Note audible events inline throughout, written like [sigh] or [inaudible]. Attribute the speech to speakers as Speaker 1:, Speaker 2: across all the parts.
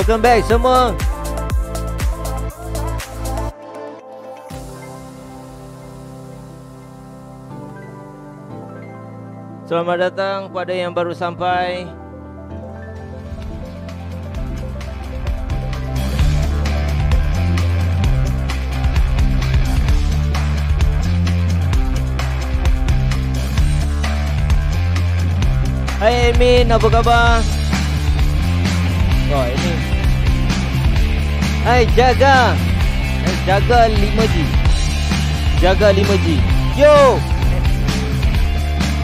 Speaker 1: Welcome back semua. Selamat datang kepada yang baru sampai. Hai Amin, apa khabar? oh, ini Hai jaga Hai jaga 5G Jaga 5G Yo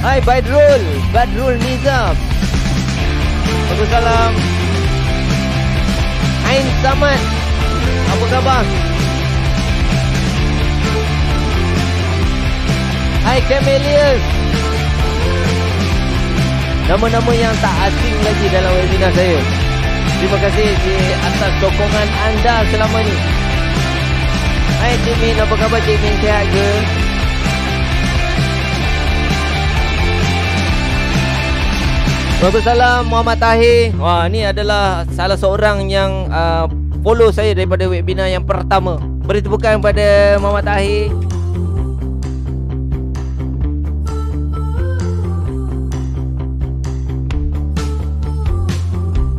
Speaker 1: Hai Badrul Badrul Nizam Bagus salam Ain Samad Apa khabar Hai Camelius Nama-nama yang tak asing lagi dalam webinar saya Terima kasih di atas sokongan anda selama ini. Hai Jimin, apa khabar Jimin? Sihat ke? Waalaikumsalam Muhammad Tahir. Wah, ni adalah salah seorang yang uh, follow saya daripada webinar yang pertama. Beri tepukan kepada Muhammad Tahir.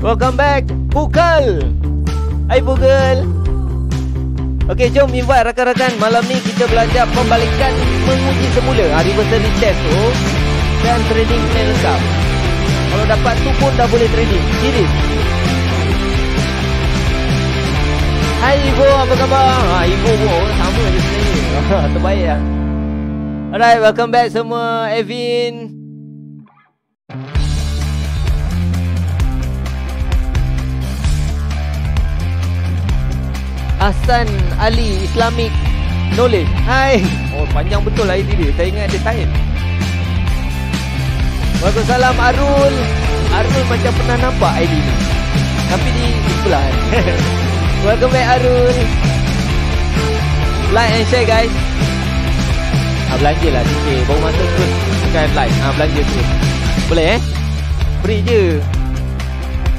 Speaker 1: Welcome back Pukal Hai Pukal Okey jom invite rakan-rakan Malam ni kita belajar pembalikan Menguji semula Hari ah, berseri test tu Dan trading plan lengkap Kalau dapat tu pun dah boleh trading Jadi, Hai Ibu apa khabar ha, Ibu pun oh, sama je sebenarnya [laughs] Terbaik lah Alright welcome back semua Evin Hassan Ali Islamic Knowledge Hai Oh panjang betul lah ini dia Saya ingat dia time Waalaikumsalam Arul Arul macam pernah nampak ID ni Tapi di sebelah [laughs] Welcome back Arul Like and share guys ha, Belanja lah sikit okay. Baru masuk terus Bukan like ha, Belanja terus Boleh eh Free je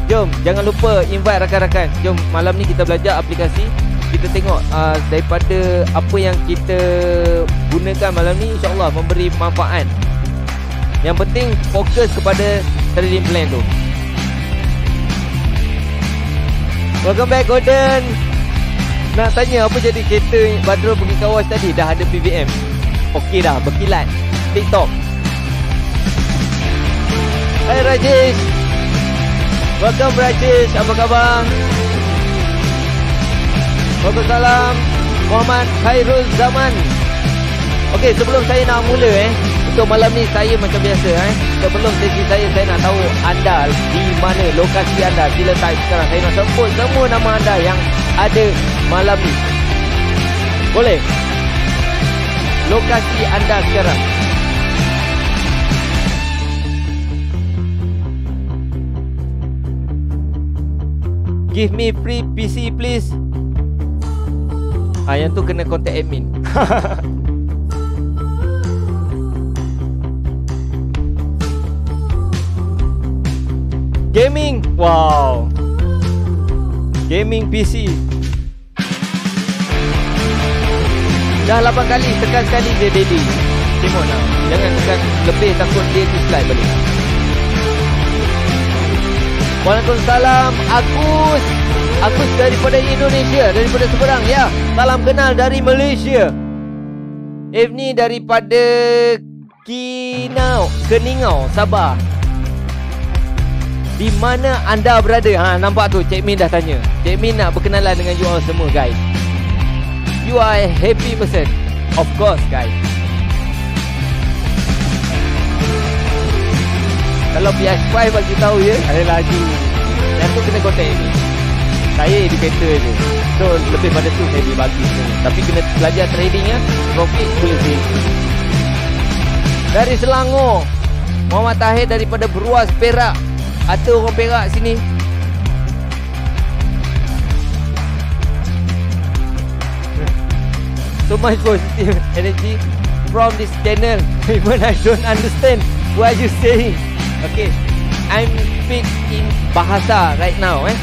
Speaker 1: Jom Jangan lupa invite rakan-rakan Jom malam ni kita belajar aplikasi kita tengok uh, daripada apa yang kita gunakan malam ni insyaallah memberi manfaat. Yang penting fokus kepada trading plan tu. Welcome back Gordon. Nak tanya apa jadi kereta Badrul pergi kawas tadi dah ada PVM. Okey dah berkilat. TikTok. Hai Rajesh. Welcome Rajesh. Apa khabar? Selamat salam Muhammad Khairul Zaman Okey, sebelum saya nak mula eh Untuk malam ni saya macam biasa eh Sebelum sesi saya, saya nak tahu anda Di mana lokasi anda Sila type sekarang Saya nak sebut semua nama anda yang ada malam ni Boleh? Lokasi anda sekarang Give me free PC please Ah yang tu kena contact admin. [laughs] Gaming. Wow. Gaming PC. Dah 8 kali tekan sekali dia daddy. Tengoklah. Jangan tekan lebih takut dia tu slide balik. Waalaikumsalam. Agus. Agus. Aku daripada Indonesia Daripada seberang Ya Salam kenal dari Malaysia Evni daripada Kinau Keningau Sabah Di mana anda berada ha, Nampak tu Cik Min dah tanya Cik Min nak berkenalan dengan you all semua guys You are a happy person Of course guys Kalau PS5 bagi tahu ya Ada lagi. Yang tu kena kotak ini kaya indicator je so lebih pada tu maybe bagi tapi kena belajar tradingnya profit boleh sih dari Selangor Muhammad Tahir daripada Beruas Perak atau orang Perak sini so much positive energy from this channel [laughs] even I don't understand what you saying okay I'm speak in bahasa right now eh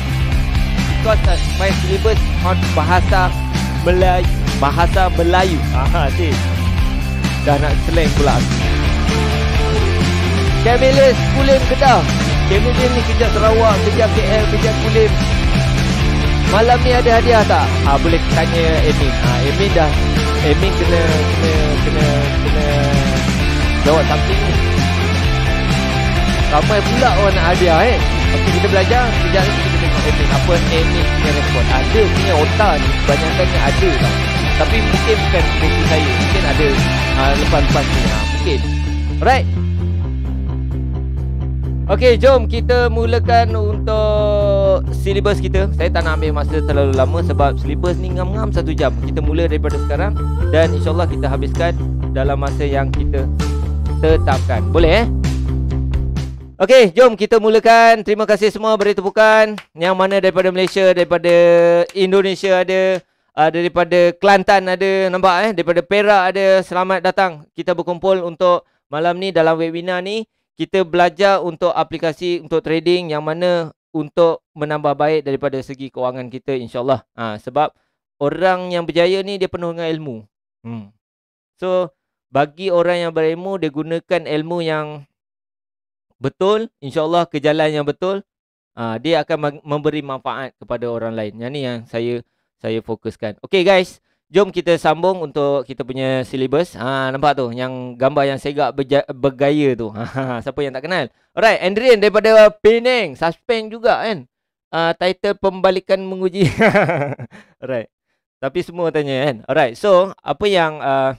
Speaker 1: course lah supaya syllabus on bahasa Melayu bahasa Melayu aha si dah nak slang pula Kamilus Kulim Kedah Kamilus ni kejap Sarawak kejap KL kejap Kulim malam ni ada hadiah tak ha, boleh tanya Amin ha, Amin dah Amin kena kena kena kena jawab samping, ni ramai pula orang nak hadiah eh Okey kita belajar kejap lagi admin apa admin punya respon ada punya otak ni kebanyakan ni ada tau tapi mungkin bukan versi saya mungkin ada uh, lepas-lepas ni uh, mungkin right? Okey, jom kita mulakan untuk syllabus kita. Saya tak nak ambil masa terlalu lama sebab syllabus ni ngam-ngam satu jam. Kita mula daripada sekarang dan insyaAllah kita habiskan dalam masa yang kita tetapkan. Boleh eh? Okey, jom kita mulakan. Terima kasih semua beri tepukan. Yang mana daripada Malaysia, daripada Indonesia ada. Uh, daripada Kelantan ada. Nampak eh? Daripada Perak ada. Selamat datang. Kita berkumpul untuk malam ni dalam webinar ni. Kita belajar untuk aplikasi untuk trading yang mana untuk menambah baik daripada segi kewangan kita insyaAllah. Ha, sebab orang yang berjaya ni dia penuh dengan ilmu. Hmm. So bagi orang yang berilmu dia gunakan ilmu yang betul, insyaAllah ke jalan yang betul, uh, dia akan memberi manfaat kepada orang lain. Yang ni yang saya saya fokuskan. Okay guys, jom kita sambung untuk kita punya silibus. Ha, nampak tu, yang gambar yang segak berja- bergaya tu. [laughs] Siapa yang tak kenal? Alright, Andrian daripada Penang. Suspend juga kan? Uh, title pembalikan menguji. [laughs] Alright. Tapi semua tanya kan. Alright. So, apa yang uh,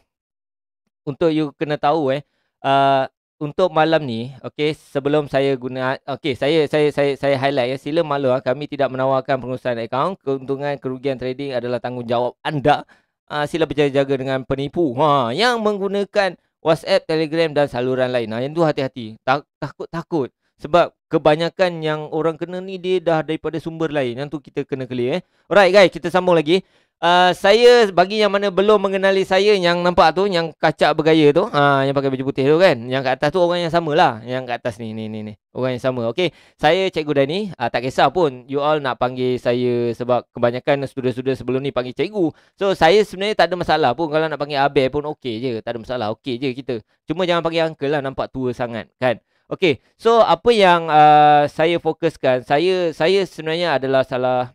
Speaker 1: untuk you kena tahu eh. Uh, untuk malam ni, okey, sebelum saya guna okey, saya, saya saya saya highlight ya, sila malu ah kami tidak menawarkan pengurusan akaun. Keuntungan kerugian trading adalah tanggungjawab anda. Ah sila berjaga-jaga dengan penipu. Ha, yang menggunakan WhatsApp, Telegram dan saluran lain. Ha, yang tu hati-hati. Takut-takut. Sebab Kebanyakan yang orang kena ni dia dah daripada sumber lain. Yang tu kita kena clear eh. Alright guys, kita sambung lagi. Uh, saya bagi yang mana belum mengenali saya yang nampak tu yang kacak bergaya tu, uh, yang pakai baju putih tu kan. Yang kat atas tu orang yang sama lah, Yang kat atas ni ni ni ni. Orang yang sama. Okey. Saya Cikgu Dani, uh, tak kisah pun you all nak panggil saya sebab kebanyakan student-student sebelum ni panggil cikgu. So saya sebenarnya tak ada masalah pun kalau nak panggil abel pun okey je, tak ada masalah. Okey je kita. Cuma jangan panggil uncle lah nampak tua sangat kan. Okay, so apa yang uh, saya fokuskan, saya saya sebenarnya adalah salah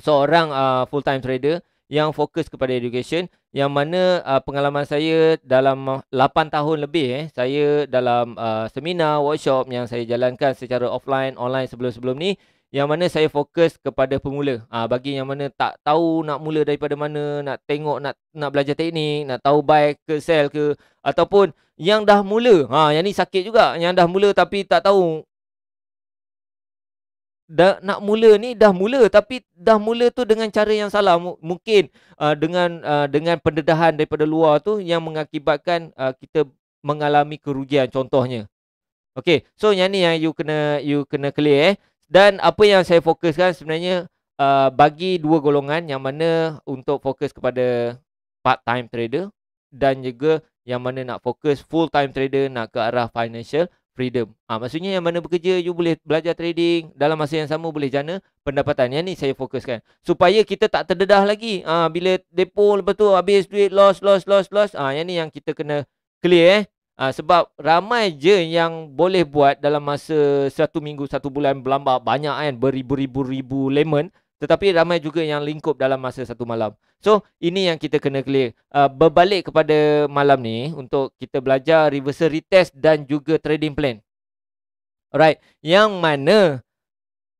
Speaker 1: seorang uh, full time trader yang fokus kepada education yang mana uh, pengalaman saya dalam 8 tahun lebih eh saya dalam uh, seminar workshop yang saya jalankan secara offline online sebelum-sebelum ni yang mana saya fokus kepada pemula ah ha, bagi yang mana tak tahu nak mula daripada mana nak tengok nak nak belajar teknik nak tahu buy ke sell ke ataupun yang dah mula ha yang ni sakit juga yang dah mula tapi tak tahu dah nak mula ni dah mula tapi dah mula tu dengan cara yang salah M- mungkin uh, dengan uh, dengan pendedahan daripada luar tu yang mengakibatkan uh, kita mengalami kerugian contohnya okay. so yang ni yang you kena you kena clear eh dan apa yang saya fokuskan sebenarnya uh, bagi dua golongan yang mana untuk fokus kepada part-time trader dan juga yang mana nak fokus full-time trader nak ke arah financial freedom. Ah ha, maksudnya yang mana bekerja you boleh belajar trading dalam masa yang sama boleh jana pendapatan. Yang ni saya fokuskan supaya kita tak terdedah lagi. Ah ha, bila depo lepas tu habis duit loss loss loss loss. Ah ha, yang ni yang kita kena clear eh. Ha, sebab ramai je yang boleh buat dalam masa satu minggu, satu bulan berlambak banyak kan beribu-ribu-ribu lemon. Tetapi ramai juga yang lingkup dalam masa satu malam. So, ini yang kita kena clear. Uh, berbalik kepada malam ni untuk kita belajar reversal retest dan juga trading plan. Alright. Yang mana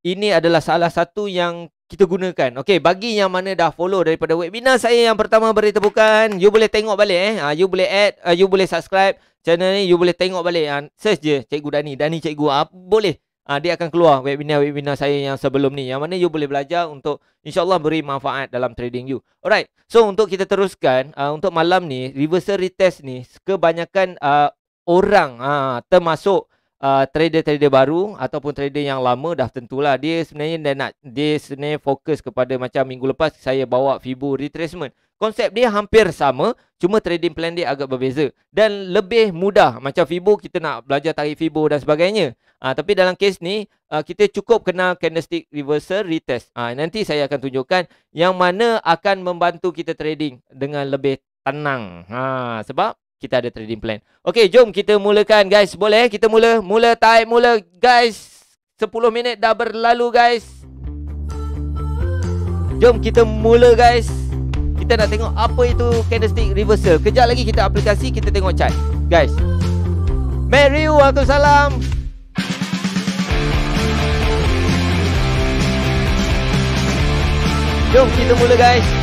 Speaker 1: ini adalah salah satu yang kita gunakan. Okay, bagi yang mana dah follow daripada webinar saya yang pertama beri tepukan. You boleh tengok balik eh. Uh, you boleh add. Uh, you boleh subscribe channel ni you boleh tengok balik ha, search je cikgu Dani Dani cikgu ha, boleh ha, dia akan keluar webinar-webinar saya yang sebelum ni yang mana you boleh belajar untuk insyaallah beri manfaat dalam trading you alright so untuk kita teruskan uh, untuk malam ni reversal retest ni kebanyakan uh, orang uh, termasuk trader-trader uh, baru ataupun trader yang lama dah tentulah dia sebenarnya dia nak dia sebenarnya fokus kepada macam minggu lepas saya bawa fibo retracement Konsep dia hampir sama, cuma trading plan dia agak berbeza. Dan lebih mudah, macam FIBO, kita nak belajar tarik FIBO dan sebagainya. Uh, tapi dalam kes ni, ah, kita cukup kenal candlestick reversal retest. Uh, nanti saya akan tunjukkan yang mana akan membantu kita trading dengan lebih tenang. Uh, sebab kita ada trading plan. Okay, jom kita mulakan guys. Boleh kita mula? Mula, type, mula. Guys, 10 minit dah berlalu guys. Jom kita mula Guys. Kita nak tengok apa itu candlestick reversal Kejap lagi kita aplikasi, kita tengok chart Guys Mariu, aku salam Jom kita mula guys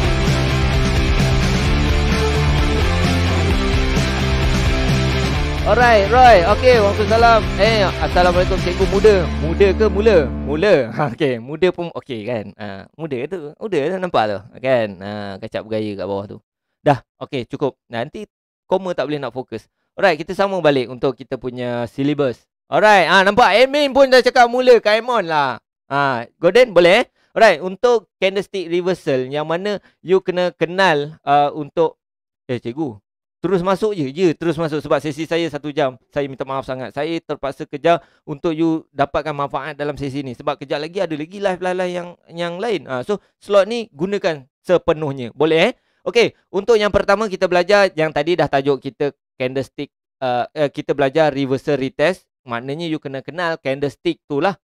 Speaker 1: Alright, Roy. Okay, Waalaikumsalam. Eh, Assalamualaikum Cikgu Muda. Muda ke mula? Mula. Ha, [laughs] okay, muda pun okay kan. Ha, muda tu. Muda tu nampak tu. Kan? Ha, ah, kacap bergaya kat bawah tu. Dah. Okay, cukup. Nanti koma tak boleh nak fokus. Alright, kita sama balik untuk kita punya syllabus. Alright, ah ha, nampak admin pun dah cakap mula Kaimon lah. Ah, ha, Golden boleh? Eh? Alright, untuk candlestick reversal yang mana you kena kenal uh, untuk Eh, cikgu, Terus masuk je. Ya, terus masuk. Sebab sesi saya satu jam. Saya minta maaf sangat. Saya terpaksa kerja untuk you dapatkan manfaat dalam sesi ni. Sebab kerja lagi ada lagi live-live lah, lah yang yang lain. Ha, so, slot ni gunakan sepenuhnya. Boleh eh? Okay. Untuk yang pertama kita belajar yang tadi dah tajuk kita candlestick. Uh, eh, kita belajar reversal retest. Maknanya you kena kenal candlestick tu lah.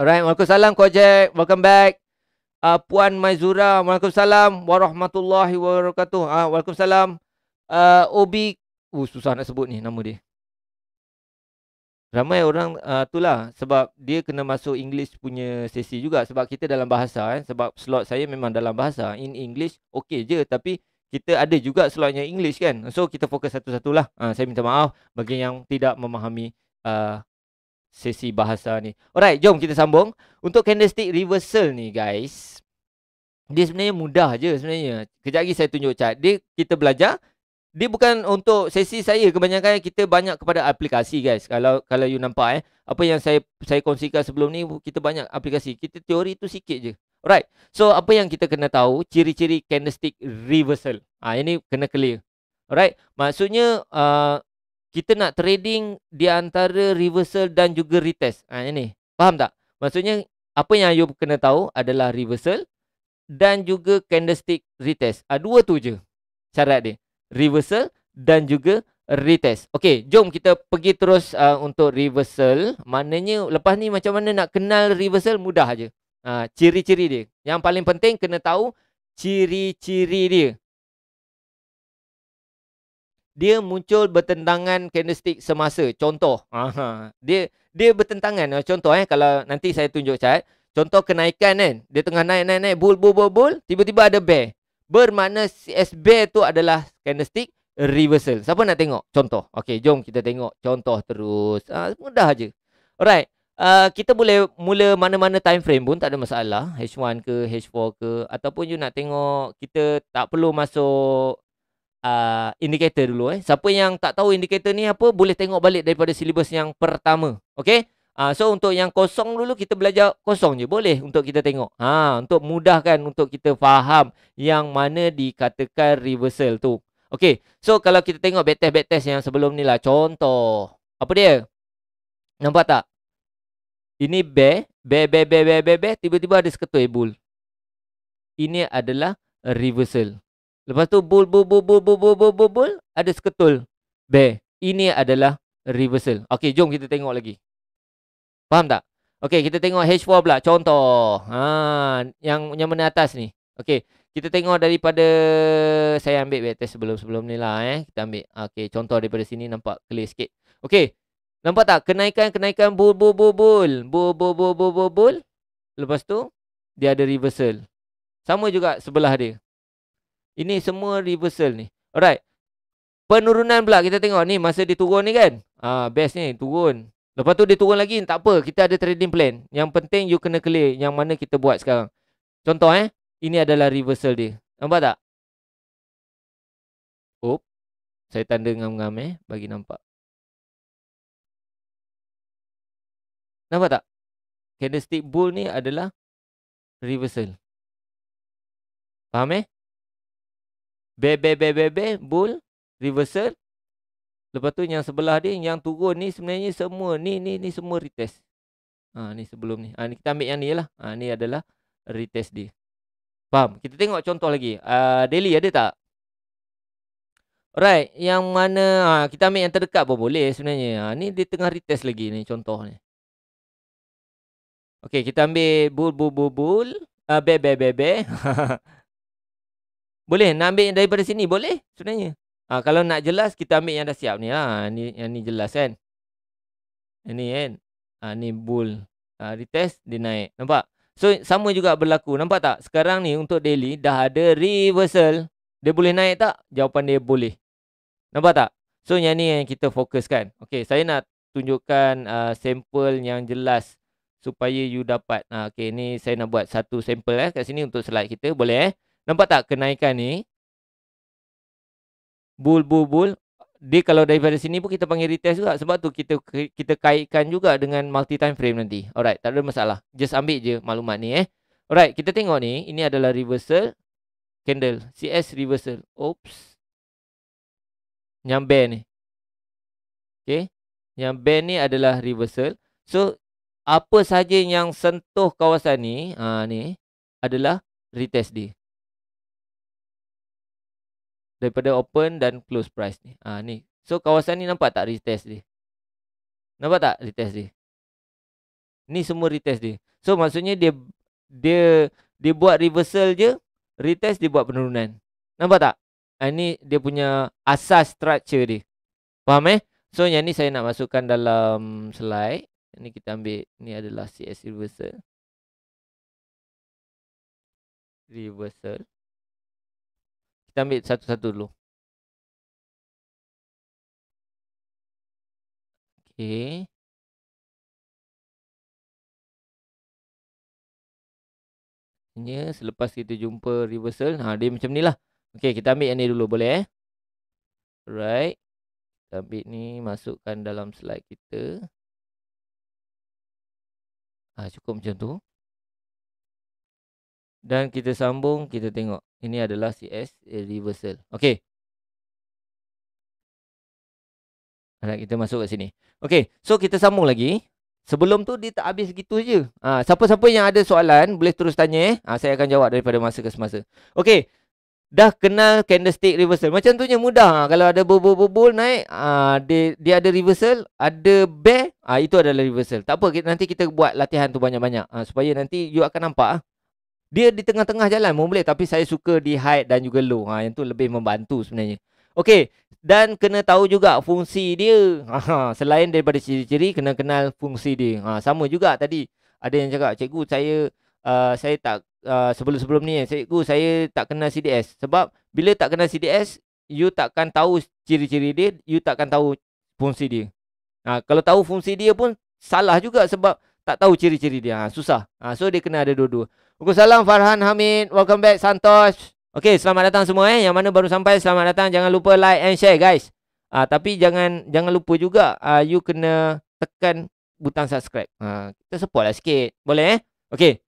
Speaker 1: Alright. Waalaikumsalam Kojek. Welcome back. Uh, Puan Maizura. Waalaikumsalam. Warahmatullahi wabarakatuh. Uh, Waalaikumsalam uh, Obi uh, Susah nak sebut ni nama dia Ramai orang uh, tu lah sebab dia kena masuk English punya sesi juga sebab kita dalam bahasa kan sebab slot saya memang dalam bahasa in English okey je tapi kita ada juga slotnya English kan so kita fokus satu-satulah uh, saya minta maaf bagi yang tidak memahami uh, sesi bahasa ni alright jom kita sambung untuk candlestick reversal ni guys dia sebenarnya mudah je sebenarnya kejap lagi saya tunjuk chart dia kita belajar dia bukan untuk sesi saya kebanyakan kita banyak kepada aplikasi guys kalau kalau you nampak eh apa yang saya saya kongsikan sebelum ni kita banyak aplikasi kita teori tu sikit je alright so apa yang kita kena tahu ciri-ciri candlestick reversal ah ha, ini kena clear alright maksudnya uh, kita nak trading di antara reversal dan juga retest ah ha, ini faham tak maksudnya apa yang you kena tahu adalah reversal dan juga candlestick retest ah ha, dua tu je syarat dia reversal dan juga retest. Okey, jom kita pergi terus uh, untuk reversal. Maknanya lepas ni macam mana nak kenal reversal mudah aje. Ha, ciri-ciri dia. Yang paling penting kena tahu ciri-ciri dia. Dia muncul bertentangan candlestick semasa. Contoh, aha. Dia dia bertentangan. Contoh eh kalau nanti saya tunjuk chart, contoh kenaikan kan. Dia tengah naik naik naik bull bull bull bull, tiba-tiba ada bear. Bermakna CSB tu adalah candlestick reversal. Siapa nak tengok? Contoh. Okey, jom kita tengok contoh terus. Ha, mudah aje. Alright. Uh, kita boleh mula mana-mana time frame pun tak ada masalah. H1 ke, H4 ke. Ataupun you nak tengok, kita tak perlu masuk uh, indicator dulu. Eh. Siapa yang tak tahu indicator ni apa, boleh tengok balik daripada syllabus yang pertama. Okey? Uh, so untuk yang kosong dulu kita belajar kosong je boleh untuk kita tengok. Ha untuk mudahkan untuk kita faham yang mana dikatakan reversal tu. Okey. So kalau kita tengok back test yang sebelum ni lah contoh. Apa dia? Nampak tak? Ini b b b b b b be tiba-tiba ada seketul bull. Ini adalah reversal. Lepas tu bull bull bull bull bull bull bull, bull, bull ada seketul b. Ini adalah reversal. Okey, jom kita tengok lagi. Faham tak? Okey, kita tengok H4 pula. Contoh. Ha, yang yang mana atas ni. Okey, kita tengok daripada saya ambil vector sebelum-sebelum ni lah eh. Kita ambil. Okey, contoh daripada sini nampak clear sikit. Okey. Nampak tak? Kenaikan-kenaikan bul bul bul bul. Bul bul bul bul bul bul. Lepas tu dia ada reversal. Sama juga sebelah dia. Ini semua reversal ni. Alright. Penurunan pula kita tengok ni masa dia turun ni kan. Ah, best ni turun. Lepas tu dia turun lagi, tak apa, kita ada trading plan. Yang penting you kena clear yang mana kita buat
Speaker 2: sekarang. Contoh eh, ini adalah reversal dia. Nampak tak? Oh, saya tanda ngam-ngam eh, bagi nampak. Nampak tak? Candlestick bull ni adalah reversal. Faham eh? Be, be, be,
Speaker 1: be, be, bull, reversal, Lepas tu yang sebelah dia yang turun ni sebenarnya semua ni ni ni semua retest. Ha ni sebelum ni. Ha ni kita ambil yang ni lah. Ha ni adalah retest dia. Faham? Kita tengok contoh lagi. Uh, daily ada tak? Right. yang mana ha, kita ambil yang terdekat pun boleh sebenarnya. Ha ni dia tengah retest lagi ni contoh ni. Okey, kita ambil bul bul bul bul. Ah uh, be be be be. [laughs] boleh nak ambil daripada sini boleh sebenarnya. Ha, kalau nak jelas, kita ambil yang dah siap ni. Ha, ni yang ni jelas kan? Ini kan? Ha, ni bull. Ha, retest, dia naik. Nampak? So, sama juga berlaku. Nampak tak? Sekarang ni untuk daily, dah ada reversal. Dia boleh naik tak? Jawapan dia boleh. Nampak tak? So, yang ni yang kita fokuskan. Okay, saya nak tunjukkan uh, sampel yang jelas supaya you dapat. Uh, ha, okay, ni saya nak buat satu sampel eh, kat sini untuk slide kita. Boleh eh? Nampak tak kenaikan ni? bul bul bul dia kalau daripada sini pun kita panggil retest juga sebab tu kita kita kaitkan juga dengan multi time frame nanti alright tak ada masalah just ambil je maklumat ni eh alright kita tengok ni ini adalah reversal candle CS reversal oops yang band ni okay yang band ni adalah reversal so apa saja yang sentuh kawasan ni ha, ni adalah retest dia daripada open dan close price ni. Ha, ni. So kawasan ni nampak tak retest dia? Nampak tak retest dia? Ni semua retest dia. So maksudnya dia dia dia buat reversal je, retest dia buat penurunan. Nampak tak? Ha, ni dia punya asas structure dia. Faham eh? So yang ni saya nak masukkan dalam slide. Ni kita ambil. Ni adalah CS reversal.
Speaker 2: Reversal. Kita ambil satu-satu dulu. Okey. Ya, selepas kita jumpa reversal. Ha, dia macam ni lah. Okay, kita ambil yang ni dulu. Boleh eh? Alright. Kita ambil ni. Masukkan dalam slide kita. Ha, cukup macam tu. Dan kita sambung. Kita tengok. Ini adalah CS eh, reversal. Okey.
Speaker 1: Alright, kita masuk kat sini. Okey, so kita sambung lagi. Sebelum tu dia tak habis gitu je. Ah, siapa-siapa yang ada soalan boleh terus tanya eh. Ha, saya akan jawab daripada masa ke semasa. Okey. Dah kenal candlestick reversal. Macam tu je mudah. Ha, kalau ada bubul-bubul naik, ha, dia dia ada reversal, ada bear, ha, itu adalah reversal. Tak apa, nanti kita buat latihan tu banyak-banyak. Ha, supaya nanti you akan nampak ha. Dia di tengah-tengah jalan pun boleh tapi saya suka di high dan juga low. Ha yang tu lebih membantu sebenarnya. Okey, dan kena tahu juga fungsi dia. Ha selain daripada ciri-ciri kena kenal fungsi dia. Ha sama juga tadi ada yang cakap cikgu saya uh, saya tak uh, sebelum-sebelum ni cikgu saya tak kenal CDS sebab bila tak kenal CDS you takkan tahu ciri-ciri dia, you takkan tahu fungsi dia. Ha kalau tahu fungsi dia pun salah juga sebab tak tahu ciri-ciri dia. Ha susah. Ha so dia kena ada dua-dua. Buku salam Farhan Hamid. Welcome back Santos. Okay, selamat datang semua eh. Yang mana baru sampai, selamat datang. Jangan lupa like and share guys. Ah, uh, tapi jangan jangan lupa juga uh, you kena tekan butang subscribe. uh, kita support lah sikit. Boleh eh? Okay.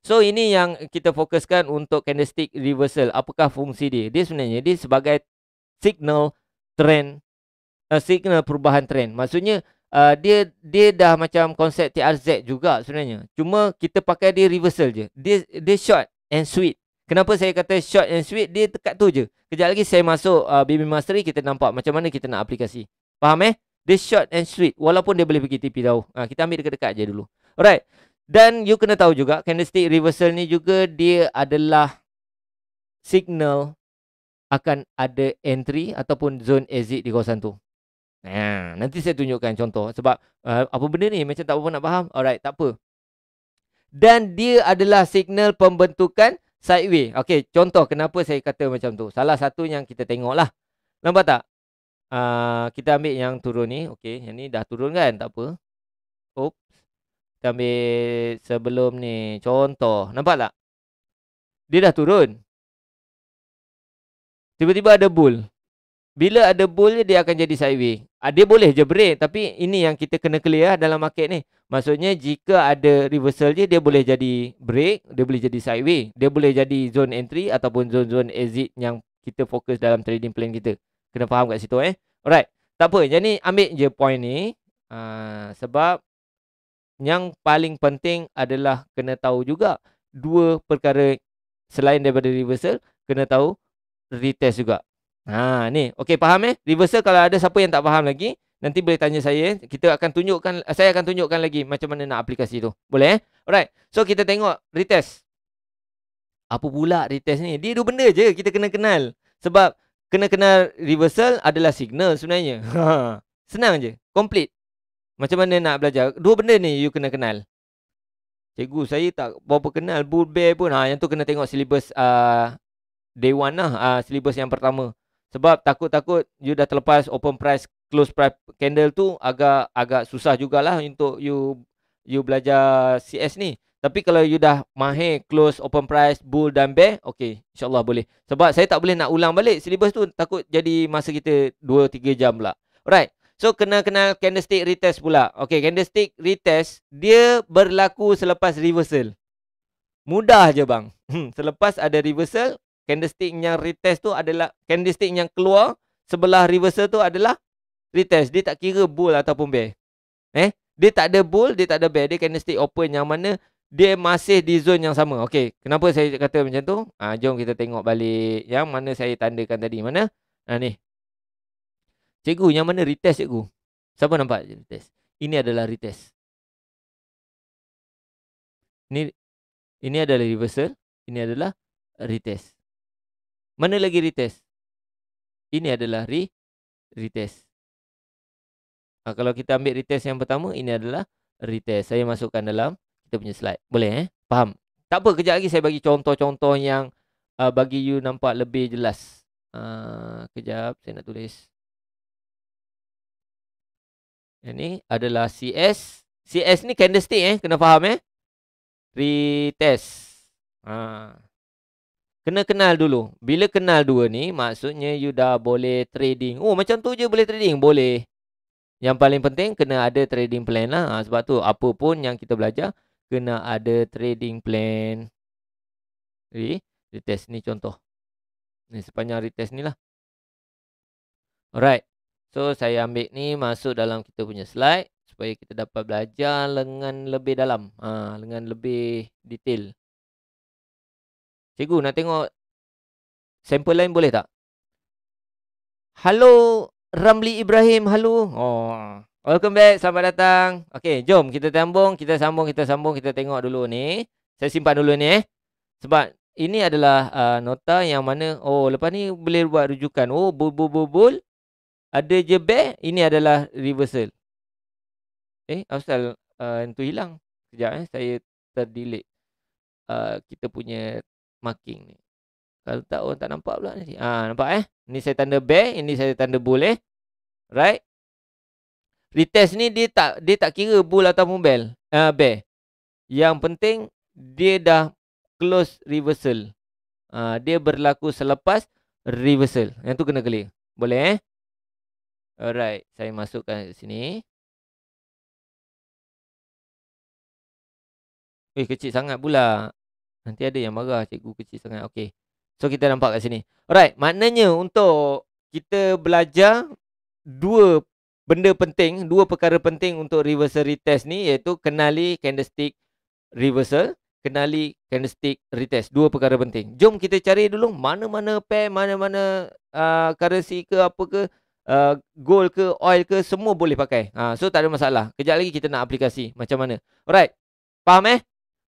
Speaker 1: So, ini yang kita fokuskan untuk candlestick reversal. Apakah fungsi dia? Dia sebenarnya, dia sebagai signal trend. Uh, signal perubahan trend. Maksudnya, uh, dia dia dah macam konsep TRZ juga sebenarnya. Cuma kita pakai dia reversal je. Dia dia short and sweet. Kenapa saya kata short and sweet? Dia dekat tu je. Kejap lagi saya masuk uh, BB Mastery kita nampak macam mana kita nak aplikasi. Faham eh? Dia short and sweet walaupun dia boleh pergi tepi tau. Uh, ah, kita ambil dekat-dekat je dulu. Alright. Dan you kena tahu juga candlestick reversal ni juga dia adalah signal akan ada entry ataupun zone exit di kawasan tu. Nah, nanti saya tunjukkan contoh sebab uh, apa benda ni macam tak apa nak faham. Alright, tak apa. Dan dia adalah signal pembentukan sideway. Okey, contoh kenapa saya kata macam tu. Salah satu yang kita tengoklah. Nampak tak? Uh, kita ambil yang turun ni. Okey, yang ni dah turun kan? Tak apa. Oops. Kita ambil sebelum ni. Contoh. Nampak tak? Dia dah turun. Tiba-tiba ada bull. Bila ada bull je, dia akan jadi sideway. Ah, dia boleh je break. Tapi ini yang kita kena clear dalam market ni. Maksudnya jika ada reversal je, dia boleh jadi break. Dia boleh jadi sideway. Dia boleh jadi zone entry ataupun zone-zone exit yang kita fokus dalam trading plan kita. Kena faham kat situ eh. Alright. Tak apa. Jadi ambil je point ni. Uh, sebab yang paling penting adalah kena tahu juga dua perkara selain daripada reversal. Kena tahu retest juga. Ha ni, okey faham eh? Reversal kalau ada siapa yang tak faham lagi, nanti boleh tanya saya. Kita akan tunjukkan eh, saya akan tunjukkan lagi macam mana nak aplikasi tu. Boleh eh? Alright. So kita tengok retest. Apa pula retest ni? Dia dua benda je kita kena kenal. Sebab kena kenal reversal adalah signal sebenarnya. Ha. Senang je. Complete. Macam mana nak belajar? Dua benda ni you kena kenal. Cikgu saya tak berapa kenal bull bear pun. Ha yang tu kena tengok syllabus a uh, day one lah, uh, ah, syllabus yang pertama. Sebab takut-takut you dah terlepas open price, close price candle tu agak agak susah jugalah untuk you you belajar CS ni. Tapi kalau you dah mahir close open price bull dan bear, okey insyaAllah boleh. Sebab saya tak boleh nak ulang balik syllabus tu takut jadi masa kita 2-3 jam pula. Alright. So kena kenal candlestick retest pula. Okey candlestick retest dia berlaku selepas reversal. Mudah je bang. Hmm, selepas ada reversal, candlestick yang retest tu adalah candlestick yang keluar sebelah reversal tu adalah retest. Dia tak kira bull ataupun bear. Eh, dia tak ada bull, dia tak ada bear, dia candlestick open yang mana dia masih di zone yang sama. Okey, kenapa saya kata macam tu? Ha, jom kita tengok balik yang mana saya tandakan tadi.
Speaker 2: Mana? Ha ni. Cikgu, yang mana retest cikgu? Siapa nampak retest? Ini adalah retest. Ini ini adalah reversal, ini adalah retest. Mana lagi retest? Ini adalah re retest. Ha, kalau kita ambil
Speaker 1: retest yang pertama, ini adalah retest. Saya masukkan dalam kita punya slide. Boleh eh? Faham? Tak apa, kejap lagi saya bagi contoh-contoh yang uh, bagi you nampak lebih jelas. Uh, kejap, saya nak tulis. Ini adalah CS. CS ni candlestick eh, kena faham eh? Retest. Haa. Kena kenal dulu. Bila kenal dua ni, maksudnya you dah boleh trading. Oh, macam tu je boleh trading? Boleh. Yang paling penting, kena ada trading plan lah. Ha, sebab tu, apa pun yang kita belajar, kena ada trading plan. Jadi, retest ni contoh. Ni sepanjang retest ni lah. Alright. So, saya ambil ni masuk dalam kita punya slide. Supaya kita dapat belajar lengan lebih dalam. Ha, lengan lebih detail. Cikgu nak tengok sampel lain boleh tak? Halo Ramli Ibrahim, halo. Oh, welcome back, selamat datang. Okey, jom kita sambung, kita sambung, kita sambung, kita tengok dulu ni. Saya simpan dulu ni eh. Sebab ini adalah uh, nota yang mana oh lepas ni boleh buat rujukan. Oh, bul bul bul. bul. Ada je back, ini adalah reversal. Eh, asal uh, itu hilang. Sekejap eh, saya terdelete. Uh, kita punya marking ni. Kalau tak orang tak nampak pula nanti. Ah ha, nampak eh? Ini saya tanda bear, ini saya tanda bull eh. Right? Retest ni dia tak dia tak kira bull ataupun bell. Ah uh, bear. Yang penting dia dah close reversal. Ha, dia berlaku selepas reversal.
Speaker 2: Yang tu kena clear. Boleh eh? Alright, saya masukkan kat sini. Eh kecil sangat pula. Nanti ada yang marah cikgu kecil sangat. Okey. So kita nampak kat sini. Alright, maknanya
Speaker 1: untuk kita belajar dua benda penting, dua perkara penting untuk reversal retest ni iaitu kenali candlestick reversal, kenali candlestick retest. Dua perkara penting. Jom kita cari dulu mana-mana pair, mana-mana uh, currency ke apa ke, uh, gold ke, oil ke, semua boleh pakai. Ha, so tak ada masalah. Kejap lagi kita nak aplikasi macam mana. Alright, faham eh?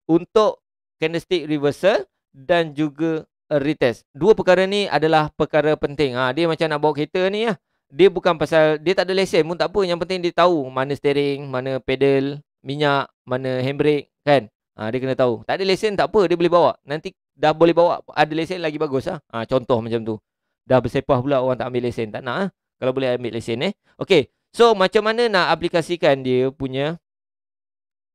Speaker 1: Untuk candlestick reversal dan juga retest. Dua perkara ni adalah perkara penting. Ha, dia macam nak bawa kereta ni lah. Dia bukan pasal, dia tak ada lesen pun tak apa. Yang penting dia tahu mana steering, mana pedal, minyak, mana handbrake kan. Ha, dia kena tahu. Tak ada lesen tak apa, dia boleh bawa. Nanti dah boleh bawa, ada lesen lagi bagus lah. Ha, contoh macam tu. Dah bersepah pula orang tak ambil lesen. Tak nak lah. Kalau boleh ambil lesen eh. Okay. So macam mana nak aplikasikan dia punya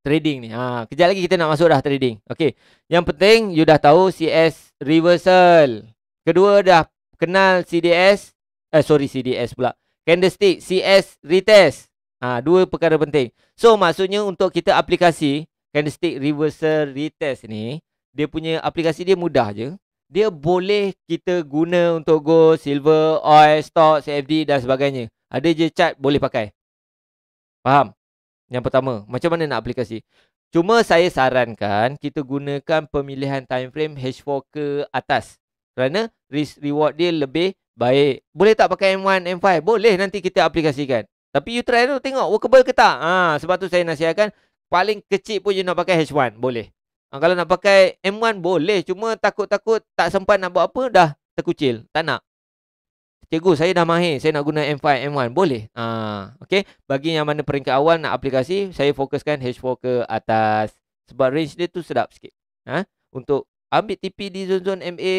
Speaker 1: trading ni. Ha, kejap lagi kita nak masuk dah trading. Okey. Yang penting you dah tahu CS reversal. Kedua dah kenal CDS. Eh sorry CDS pula. Candlestick CS retest. Ha, dua perkara penting. So maksudnya untuk kita aplikasi candlestick reversal retest ni. Dia punya aplikasi dia mudah je. Dia boleh kita guna untuk gold, silver, oil, stock, CFD dan sebagainya. Ada je chart boleh pakai. Faham? Yang pertama, macam mana nak aplikasi? Cuma saya sarankan kita gunakan pemilihan time frame H4 ke atas. Kerana risk reward dia lebih baik. Boleh tak pakai M1, M5? Boleh nanti kita aplikasikan. Tapi you try tu tengok workable ke tak? Ha, sebab tu saya nasihatkan paling kecil pun you nak pakai H1. Boleh. Ha, kalau nak pakai M1 boleh. Cuma takut-takut tak sempat nak buat apa dah terkucil. Tak nak. Cikgu saya dah mahir Saya nak guna M5, M1 Boleh ha, ah, okay. Bagi yang mana peringkat awal nak aplikasi Saya fokuskan H4 ke atas Sebab range dia tu sedap sikit ha? Untuk ambil TP di zone-zone MA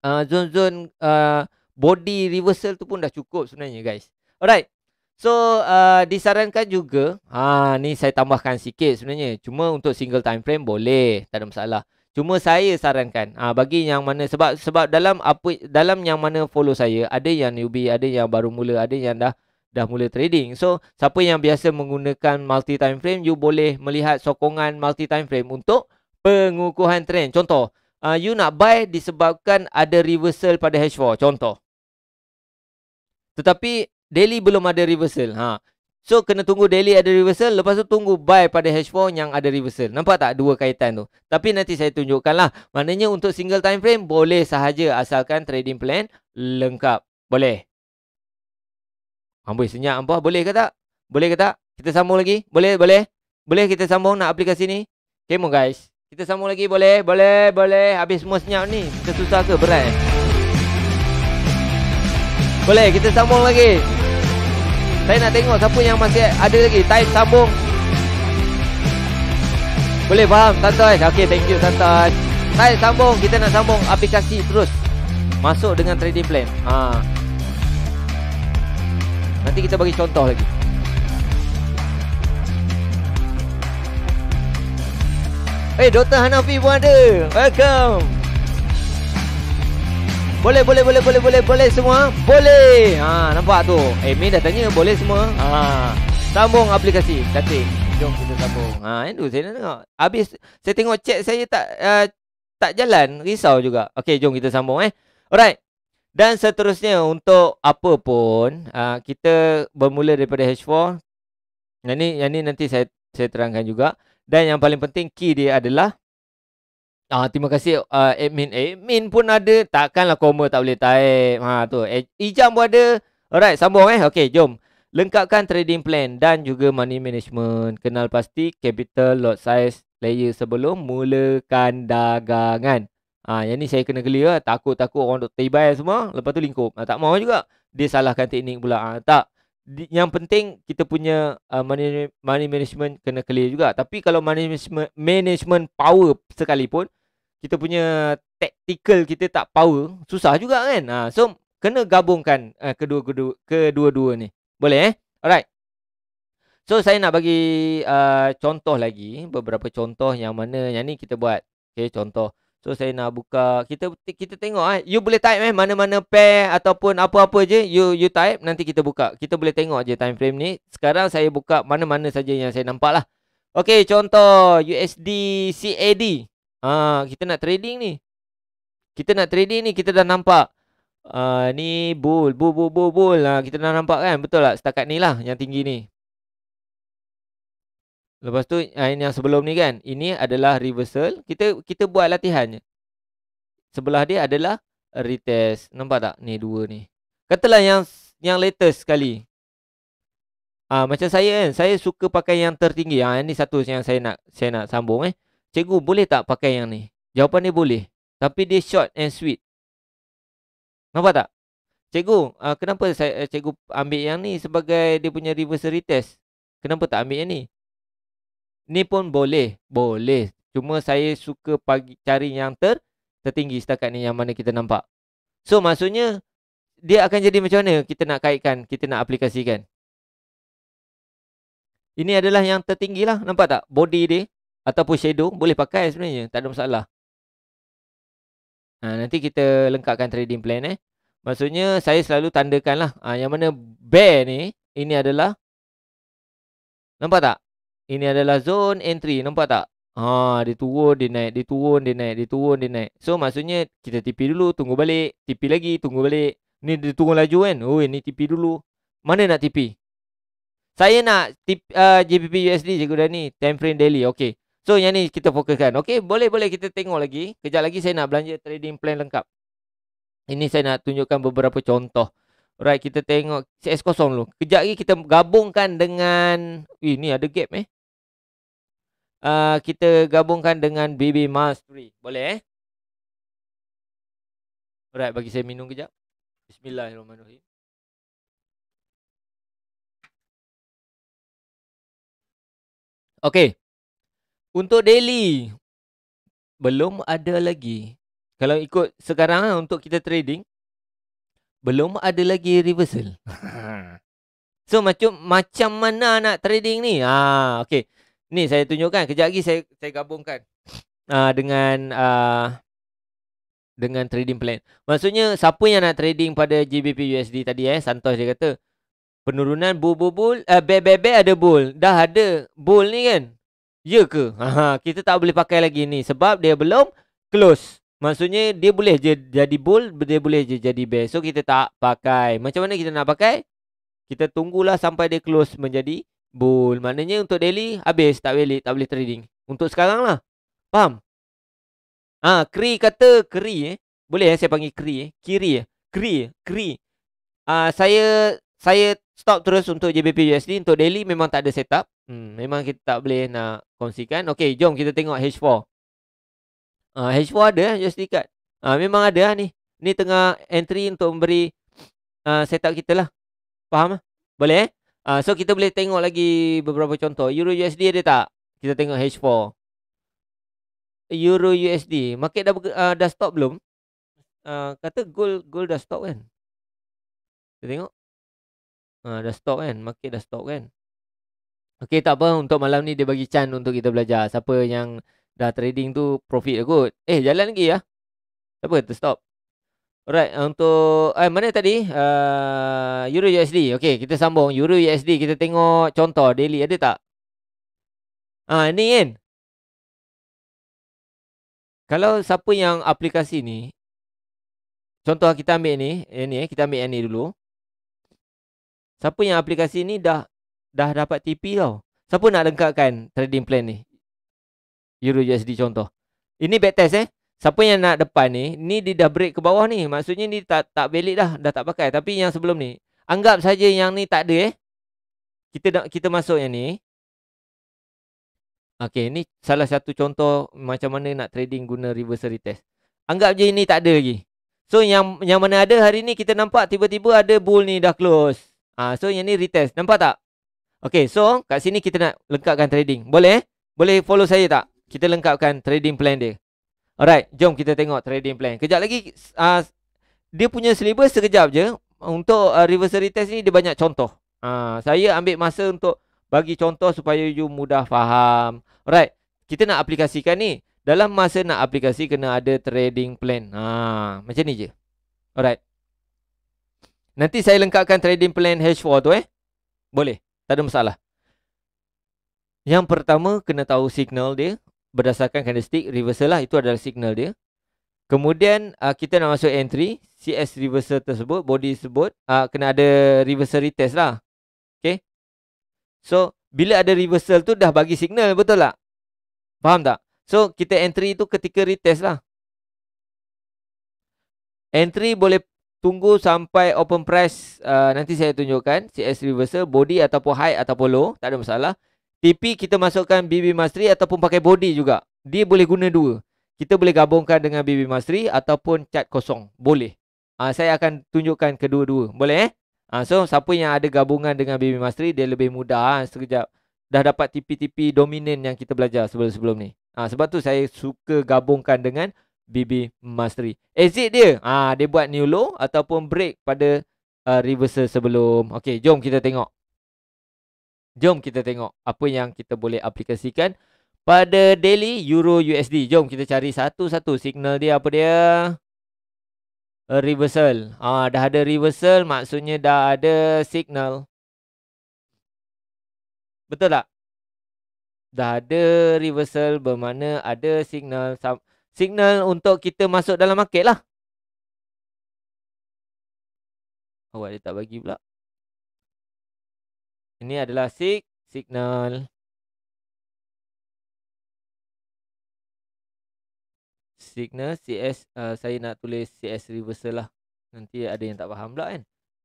Speaker 1: ah, Zone-zone uh, ah, uh, body reversal tu pun dah cukup sebenarnya guys Alright So uh, disarankan juga ha, Ni saya tambahkan sikit sebenarnya Cuma untuk single time frame boleh Tak ada masalah Cuma saya sarankan ha, bagi yang mana sebab sebab dalam apa dalam yang mana follow saya ada yang newbie, ada yang baru mula, ada yang dah dah mula trading. So siapa yang biasa menggunakan multi time frame, you boleh melihat sokongan multi time frame untuk pengukuhan trend. Contoh, uh, you nak buy disebabkan ada reversal pada H4. Contoh. Tetapi daily belum ada reversal. Ha. So kena tunggu daily ada reversal Lepas tu tunggu buy pada H4 yang ada reversal Nampak tak dua kaitan tu Tapi nanti saya tunjukkan lah Maknanya untuk single time frame Boleh sahaja asalkan trading plan lengkap Boleh Ambil senyap ampah Boleh ke tak? Boleh ke tak? Kita sambung lagi? Boleh? Boleh? Boleh kita sambung nak aplikasi ni? Okay mo guys Kita sambung lagi boleh? Boleh? Boleh? Habis semua senyap ni Kita susah ke? Berat eh? Boleh kita sambung lagi? Saya nak tengok siapa yang masih ada lagi Time sambung Boleh faham Tantaj Okay thank you Tantaj Time sambung Kita nak sambung aplikasi terus Masuk dengan trading plan ha. Nanti kita bagi contoh lagi Eh hey, Dr. Hanafi pun ada Welcome boleh boleh boleh boleh boleh boleh semua. Boleh. Ha nampak tu. Eh Min dah tanya boleh semua. Ha. Sambung aplikasi. Cantik. Jom kita sambung. Ha itu saya nak tengok. Habis saya tengok chat saya tak uh, tak jalan, risau juga. Okey, jom kita sambung eh. Alright. Dan seterusnya untuk apa pun uh, kita bermula daripada H4. Yang ni yang ni nanti saya saya terangkan juga. Dan yang paling penting key dia adalah Ah, terima kasih uh, admin. Admin pun ada. Takkanlah koma tak boleh taip. Ha, tu. Eh, Ijam pun ada. Alright, sambung eh. Okay, jom. Lengkapkan trading plan dan juga money management. Kenal pasti capital, lot size, layer sebelum mulakan dagangan. Ah, ha, yang ni saya kena clear. Takut-takut orang duk tibai semua. Lepas tu lingkup. Ha, tak mau juga. Dia salahkan teknik pula. Ah, tak yang penting kita punya uh, money, money management kena clear juga tapi kalau money management, management power sekalipun kita punya tactical kita tak power susah juga kan ha, so kena gabungkan uh, kedua-kedua kedua-dua ni boleh eh alright so saya nak bagi uh, contoh lagi beberapa contoh yang mana yang ni kita buat okey contoh So saya nak buka kita kita tengok ah you boleh type eh mana-mana pair ataupun apa-apa je you you type nanti kita buka. Kita boleh tengok je time frame ni. Sekarang saya buka mana-mana saja yang saya nampak lah. Okey contoh USD CAD. Ah ha, kita nak trading ni. Kita nak trading ni kita dah nampak ah ni bull bull bull bull. Ah kita dah nampak kan betul tak setakat ni lah yang tinggi ni. Lepas tu ah, yang sebelum ni kan. Ini adalah reversal. Kita kita buat latihannya. Sebelah dia adalah retest. Nampak tak? Ni dua ni. Katalah yang yang latest sekali. Ah ha, macam saya kan, saya suka pakai yang tertinggi. Ah ha, ini satu yang saya nak saya nak sambung eh. Cikgu boleh tak pakai yang ni? Jawapan dia boleh. Tapi dia short and sweet. Nampak tak? Cikgu, ah kenapa saya eh, cikgu ambil yang ni sebagai dia punya reversal retest? Kenapa tak ambil yang ni? Ni pun boleh. Boleh. Cuma saya suka pagi, cari yang ter, tertinggi setakat ni yang mana kita nampak. So maksudnya dia akan jadi macam mana kita nak kaitkan, kita nak aplikasikan. Ini adalah yang tertinggi lah. Nampak tak? Body dia ataupun shadow boleh pakai sebenarnya. Tak ada masalah. Ha, nanti kita lengkapkan trading plan eh. Maksudnya saya selalu tandakan lah. Ha, yang mana bear ni, ini adalah. Nampak tak? Ini adalah zone entry. Nampak tak? Ha, dia turun, dia naik, dia turun, dia naik, dia turun, dia naik. So, maksudnya kita TP dulu, tunggu balik. TP lagi, tunggu balik. Ni dia turun laju kan? Oh, ini TP dulu. Mana nak TP? Saya nak tip, ah, uh, JPP USD cikgu ni, Time frame daily. Okay. So, yang ni kita fokuskan. Okay, boleh-boleh kita tengok lagi. Kejap lagi saya nak belanja trading plan lengkap. Ini saya nak tunjukkan beberapa contoh. Alright, kita tengok CS0 dulu. Kejap lagi kita gabungkan dengan... Ih, ni ada gap eh. Ah, kita gabungkan dengan BB Mastery.
Speaker 2: Boleh eh? Alright, bagi saya minum kejap. Bismillahirrahmanirrahim. Okay. Untuk daily,
Speaker 1: belum ada lagi. Kalau ikut sekarang ah, untuk kita trading, belum ada lagi reversal. [laughs] so, macam, macam mana nak trading ni? Ah, okay. Ni saya tunjukkan kejap lagi saya saya gabungkan uh, dengan uh, dengan trading plan. Maksudnya siapa yang nak trading pada GBP USD tadi eh Santos dia kata penurunan bull bull bull uh, bear, bear, ada bull. Dah ada bull ni kan? Ya ke? Aha, kita tak boleh pakai lagi ni sebab dia belum close. Maksudnya dia boleh je jadi bull, dia boleh je jadi bear. So kita tak pakai. Macam mana kita nak pakai? Kita tunggulah sampai dia close menjadi Bull. Maknanya untuk daily habis. Tak boleh, Tak boleh trading. Untuk sekarang lah. Faham? Ha, kri kata kri eh. Boleh eh, saya panggil kri eh. Kiri eh. Kri eh. Kri. Ha, saya saya stop terus untuk JBP USD. Untuk daily memang tak ada setup. Hmm, memang kita tak boleh nak kongsikan. Okay jom kita tengok H4. Ha, H4 ada eh USD card. Ha, memang ada lah ni. Ni tengah entry untuk memberi uh, setup kita lah. Faham? Eh? Boleh eh? Uh, so kita boleh tengok lagi beberapa contoh. Euro USD ada tak? Kita tengok H4. Euro USD. Market dah uh, dah stop belum? Uh, kata gold gold dah stop kan? Kita tengok. Uh, dah stop kan? Market dah stop kan? Okay tak apa. Untuk malam ni dia bagi chance untuk kita belajar. Siapa yang dah trading tu profit lah kot. Eh jalan lagi ya. Siapa kata stop? Alright, uh, untuk eh mana tadi? Uh, Euro USD. Okey, kita sambung Euro USD. Kita tengok contoh daily ada
Speaker 2: tak? Ah, ini kan. Kalau siapa yang aplikasi ni contoh kita ambil ni, yang eh, ni eh, kita
Speaker 1: ambil yang ni dulu. Siapa yang aplikasi ni dah dah dapat TP tau. Siapa nak lengkapkan trading plan ni? Euro USD contoh. Ini backtest eh. Siapa yang nak depan ni, ni dia dah break ke bawah ni. Maksudnya ni tak tak valid dah, dah tak pakai. Tapi yang sebelum ni, anggap saja yang ni tak ada eh. Kita nak kita masuk yang ni. Okey, ni salah satu contoh macam mana nak trading guna reverse retest. Anggap je ini tak ada lagi. So yang yang mana ada hari ni kita nampak tiba-tiba ada bull ni dah close. Ah, so yang ni retest. Nampak tak? Okey, so kat sini kita nak lengkapkan trading. Boleh? Eh? Boleh follow saya tak? Kita lengkapkan trading plan dia. Alright, jom kita tengok trading plan. Kejap lagi, uh, dia punya syllabus sekejap je. Untuk uh, ah, reverse retest ni, dia banyak contoh. Uh, saya ambil masa untuk bagi contoh supaya you mudah faham. Alright, kita nak aplikasikan ni. Dalam masa nak aplikasi, kena ada trading plan. Ha, macam ni je. Alright. Nanti saya lengkapkan trading plan H4 tu eh. Boleh. Tak ada masalah. Yang pertama, kena tahu signal dia berdasarkan candlestick reversal lah itu adalah signal dia kemudian uh, kita nak masuk entry CS reversal tersebut body tersebut uh, kena ada reversal retest lah okay so bila ada reversal tu dah bagi signal betul tak faham tak so kita entry itu ketika retest lah entry boleh tunggu sampai open price uh, nanti saya tunjukkan CS reversal body ataupun high ataupun low tak ada masalah Pipi kita masukkan BB Mastery ataupun pakai body juga. Dia boleh guna dua. Kita boleh gabungkan dengan BB Mastery ataupun cat kosong. Boleh. Ha, saya akan tunjukkan kedua-dua. Boleh eh? Ha, so, siapa yang ada gabungan dengan BB Mastery, dia lebih mudah. Ha, sekejap. Dah dapat TP-TP dominan yang kita belajar sebelum-sebelum ni. Ha, sebab tu saya suka gabungkan dengan BB Mastery. Exit dia. Ha, dia buat new low ataupun break pada uh, reversal sebelum. Okey, jom kita tengok. Jom kita tengok apa yang kita boleh aplikasikan pada daily euro USD. Jom kita cari satu-satu signal dia apa dia? A reversal. Ah ha, dah ada reversal maksudnya dah ada signal. Betul tak? Dah ada reversal bermakna ada signal
Speaker 2: signal untuk kita masuk dalam market lah. Awak oh, dia tak bagi pula. Ini adalah sig signal. Signal CS uh, eh, saya nak tulis CS reversal lah. Nanti ada yang tak faham pula
Speaker 1: kan.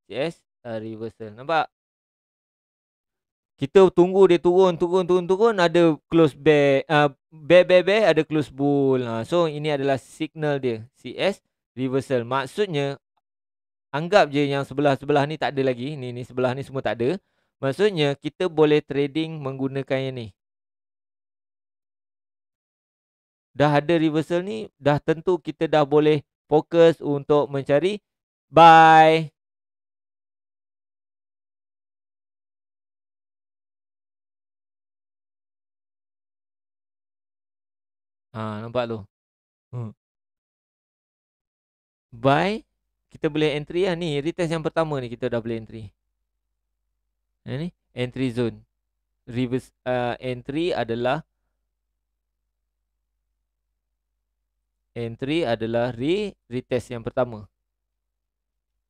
Speaker 1: CS uh, eh, reversal. Nampak? Kita tunggu dia turun, turun, turun, turun. Ada close bear. Eh, bear, bear, bear. Ada close bull. Ha, so, ini adalah signal dia. CS reversal. Maksudnya, anggap je yang sebelah-sebelah ni tak ada lagi. Ni, ni sebelah ni semua tak ada. Maksudnya kita boleh trading menggunakan yang ni. Dah ada reversal ni,
Speaker 2: dah tentu kita dah boleh fokus untuk mencari buy. Ha, nampak tu. Hmm. Buy. Kita boleh entry lah ni. Retest
Speaker 1: yang pertama ni kita dah boleh entry ni entry zone reverse uh, entry adalah entry adalah re retest yang pertama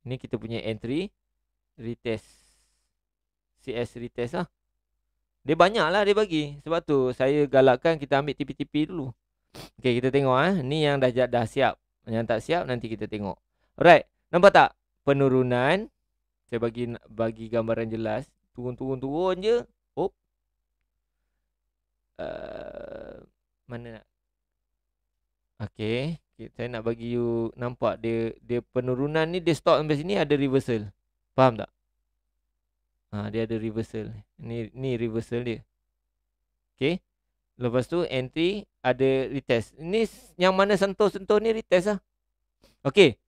Speaker 1: Ini kita punya entry retest cs retest lah dia banyak lah dia bagi sebab tu saya galakkan kita ambil tipi-tipi dulu Okay kita tengok eh. ni yang dah, dah siap yang tak siap nanti kita tengok alright nampak tak penurunan saya bagi bagi gambaran jelas Turun-turun-turun je Hop uh, Mana nak Okay Okay, saya nak bagi you nampak dia dia penurunan ni dia stop sampai sini ada reversal. Faham tak? Ha, dia ada reversal. Ni ni reversal dia. Okay. Lepas tu entry ada retest. Ni yang mana sentuh-sentuh ni retest lah. Okay.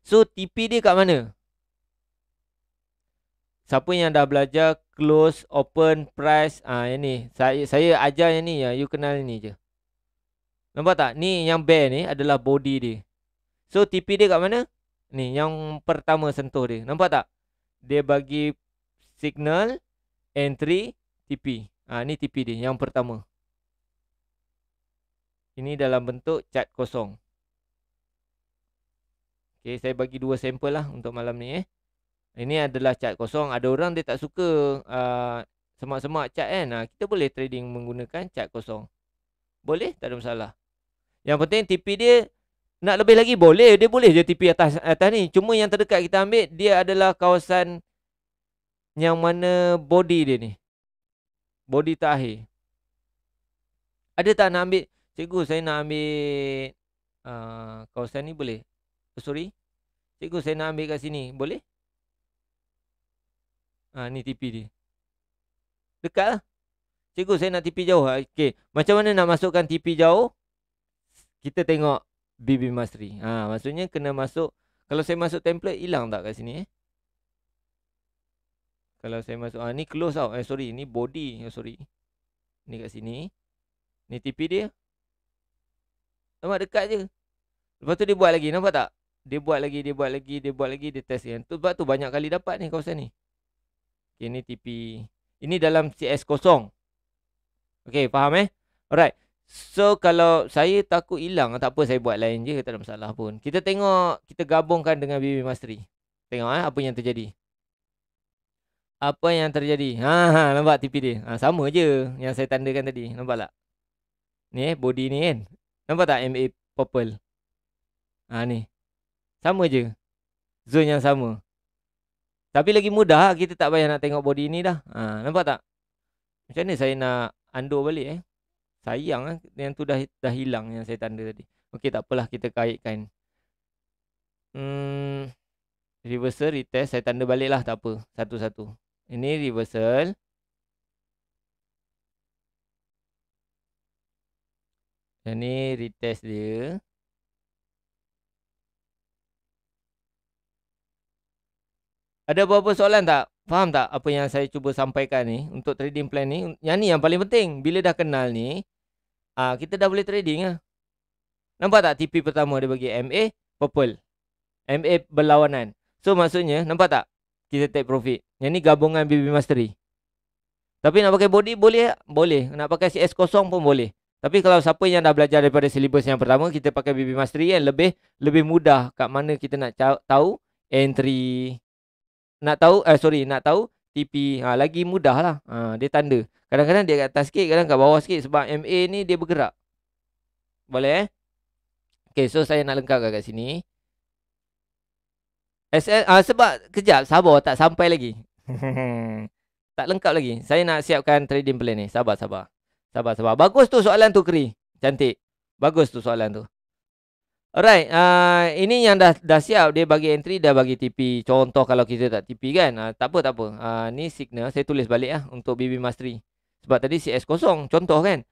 Speaker 1: So TP dia kat mana? siapa yang dah belajar close open price ah ha, ini saya saya ajar yang ni ya you kenal ini je nampak tak ni yang bear ni adalah body dia so tipi dia kat mana ni yang pertama sentuh dia nampak tak dia bagi signal entry tipi ah ha, ni tipi dia yang pertama ini dalam bentuk cat kosong Okay, saya bagi dua sampel lah untuk malam ni eh. Ini adalah cat kosong. Ada orang dia tak suka ah, semak-semak uh, cat kan. Uh, kita boleh trading menggunakan cat kosong. Boleh? Tak ada masalah. Yang penting TP dia nak lebih lagi boleh. Dia boleh je TP atas, atas ni. Cuma yang terdekat kita ambil dia adalah kawasan yang mana body dia ni. Body terakhir. Ada tak nak ambil? Cikgu saya nak ambil uh, kawasan ni boleh? Oh, sorry. Cikgu saya nak ambil kat sini. Boleh? Ha, ni tipi dia. Dekat lah. Cikgu saya nak tipi jauh. Ha, okey. Macam mana nak masukkan tipi jauh? Kita tengok BB Mastery. Ha, maksudnya kena masuk. Kalau saya masuk template, hilang tak kat sini eh? Kalau saya masuk. Ha, ni close out. Eh, sorry. Ni body. Oh, sorry. Ni kat sini. Ni tipi dia. Nampak dekat je. Lepas tu dia buat lagi. Nampak tak? Dia buat lagi, dia buat lagi, dia buat lagi, dia test kan. Sebab tu banyak kali dapat ni kawasan ni. Okay, ini TP. Ini dalam CS kosong. Okay, faham eh? Alright. So, kalau saya takut hilang, tak apa saya buat lain je. Tak ada masalah pun. Kita tengok, kita gabungkan dengan BB Mastery. Tengok eh, apa yang terjadi. Apa yang terjadi? Ha, ha nampak TP dia? Ha, sama je yang saya tandakan tadi. Nampak tak? Ni eh, body ni kan? Nampak tak MA purple? Ha, ni. Sama je. Zone yang sama. Tapi lagi mudah kita tak payah nak tengok body ni dah. Ha, nampak tak? Macam ni saya nak undo balik eh. Sayang eh. Yang tu dah, dah hilang yang saya tanda tadi. Okey tak apalah kita kaitkan. Hmm, reversal, retest. Saya tanda balik lah tak apa. Satu-satu. Ini reversal. Dan Ini retest dia. Ada beberapa soalan tak? Faham tak apa yang saya cuba sampaikan ni untuk trading plan ni? Yang ni yang paling penting. Bila dah kenal ni, ah kita dah boleh trading lah. Nampak tak TP pertama dia bagi MA purple. MA berlawanan. So maksudnya, nampak tak? Kita take profit. Yang ni gabungan BB Mastery. Tapi nak pakai body boleh? Boleh. Nak pakai CS kosong pun boleh. Tapi kalau siapa yang dah belajar daripada silibus yang pertama, kita pakai BB Mastery yang lebih lebih mudah kat mana kita nak tahu entry. Nak tahu eh sorry nak tahu TP ha, lagi mudah lah ha, dia tanda. Kadang-kadang dia kat atas sikit kadang kat bawah sikit sebab MA ni dia bergerak. Boleh eh? Okay so saya nak lengkap kat sini. SL, ha, sebab kejap sabar tak sampai lagi. [laughs] tak lengkap lagi. Saya nak siapkan trading plan ni. Sabar sabar. Sabar sabar. Bagus tu soalan tu Kri. Cantik. Bagus tu soalan tu. Alright, uh, ini yang dah dah siap dia bagi entry dah bagi TP. Contoh kalau kita tak TP kan, uh, tak apa tak apa. Uh, ni signal saya tulis balik ah untuk BB Mastery. Sebab tadi CS kosong contoh kan.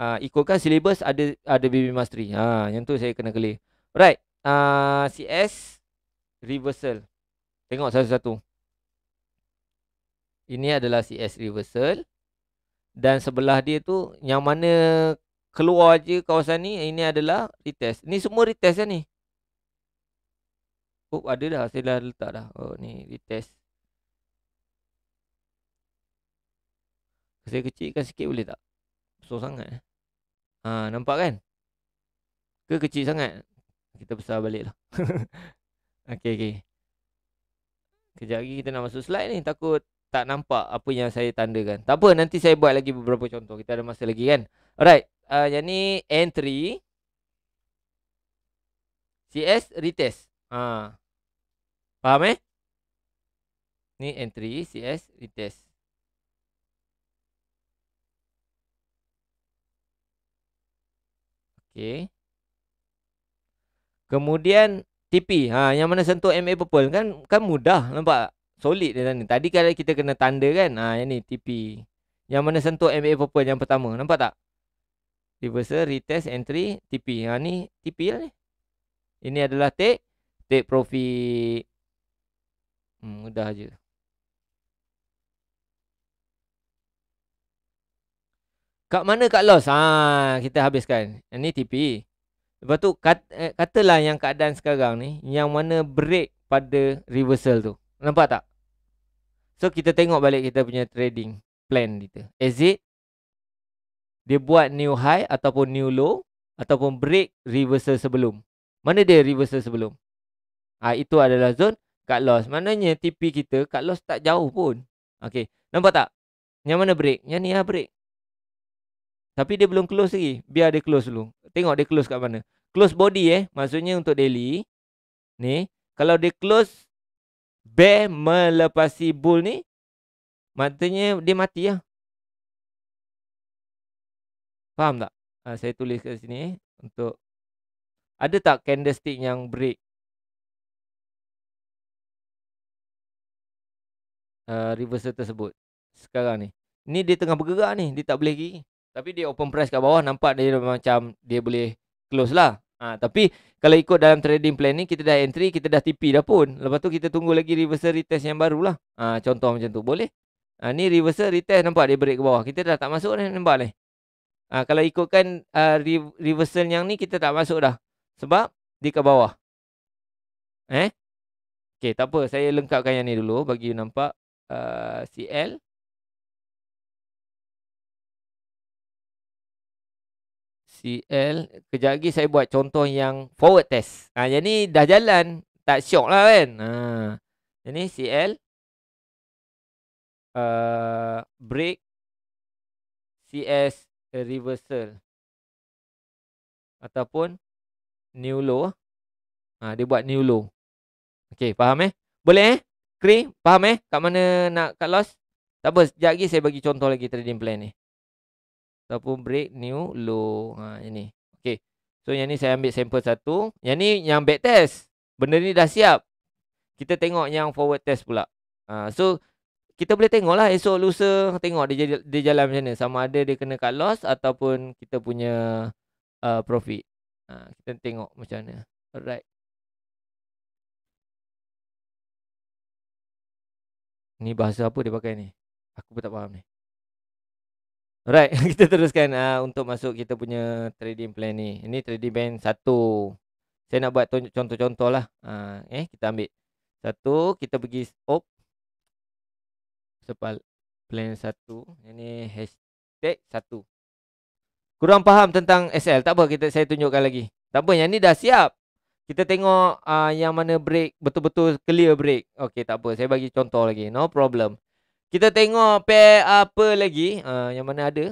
Speaker 1: Uh, ikutkan syllabus ada ada BB Mastery. Ha uh, yang tu saya kena keli. Alright, uh, CS reversal. Tengok satu-satu. Ini adalah CS reversal dan sebelah dia tu yang mana keluar je kawasan ni ini adalah retest ni semua retest dah ni oh ada dah saya dah letak dah oh ni retest saya kecilkan sikit boleh tak besar sangat eh ha, nampak kan ke kecil sangat kita besar balik lah [laughs] Okay okay. kejap lagi kita nak masuk slide ni takut tak nampak apa yang saya tandakan tak apa nanti saya buat lagi beberapa contoh kita ada masa lagi kan Alright. Uh, yang ni entry. CS retest. Ha. Faham eh? Ni entry CS retest. Okay. Kemudian TP. Ha, yang mana sentuh MA purple. Kan kan mudah nampak tak? Solid dia ni. Tadi kalau kita kena tanda kan. Ha, yang ni TP. Yang mana sentuh MA purple yang pertama. Nampak tak? reversal, retest, entry, TP. Ha, ni TP lah ni. Ini adalah take. Take profit. Hmm, mudah je. Kat mana kat loss? Ha, kita habiskan. Ini TP. Lepas tu kat, eh, katalah yang keadaan sekarang ni. Yang mana break pada reversal tu. Nampak tak? So kita tengok balik kita punya trading plan kita. Exit, dia buat new high ataupun new low ataupun break reversal sebelum. Mana dia reversal sebelum? Ah ha, itu adalah zone cut loss. Maknanya TP kita cut loss tak jauh pun. Okey, nampak tak? Yang mana break? Yang ni lah break. Tapi dia belum close lagi. Biar dia close dulu. Tengok dia close kat mana. Close body eh. Maksudnya untuk daily. Ni. Kalau dia close. Bear melepasi bull ni. Maksudnya dia mati lah.
Speaker 2: Faham tak? Ha, saya tulis kat sini untuk ada tak candlestick yang break? Uh, reversal tersebut sekarang ni ni dia
Speaker 1: tengah bergerak ni dia tak boleh pergi tapi dia open price kat bawah nampak dia macam dia boleh close lah ha, tapi kalau ikut dalam trading plan ni kita dah entry kita dah TP dah pun lepas tu kita tunggu lagi reversal retest yang barulah. lah contoh macam tu boleh ha, ni reversal retest nampak dia break ke bawah kita dah tak masuk ni nampak ni Ha, kalau ikutkan uh, reversal yang ni kita tak masuk dah. Sebab di ke bawah. Eh? Okey, tak apa.
Speaker 2: Saya lengkapkan yang ni dulu bagi you nampak uh, ah, CL. CL. Kejap lagi
Speaker 1: saya buat contoh yang forward test. Ha, yang ni dah jalan. Tak syok lah kan. Ha.
Speaker 2: Yang ni CL. Uh, break. CS. A reversal ataupun new low ha, dia buat new low okey faham eh
Speaker 1: boleh eh kri faham eh kat mana nak cut loss tak apa sekejap lagi saya bagi contoh lagi trading plan ni ataupun break new low ha yang ni okey so yang ni saya ambil sampel satu yang ni yang back test benda ni dah siap kita tengok yang forward test pula ha, so kita boleh tengok lah esok lusa tengok dia, dia jalan macam mana sama ada dia kena cut loss ataupun kita punya uh, profit
Speaker 2: ha, kita tengok macam mana alright ni bahasa apa dia pakai ni aku pun tak faham ni
Speaker 1: alright [laughs] kita teruskan uh, untuk masuk kita punya trading plan ni ini trading plan satu saya nak buat contoh-contoh lah uh, eh kita ambil satu kita pergi op sepal plan satu ini hashtag satu kurang faham tentang SL tak apa kita saya tunjukkan lagi tak apa yang ni dah siap kita tengok uh, yang mana break betul-betul clear break okey tak apa saya bagi contoh lagi no problem kita tengok pair apa lagi uh, yang mana ada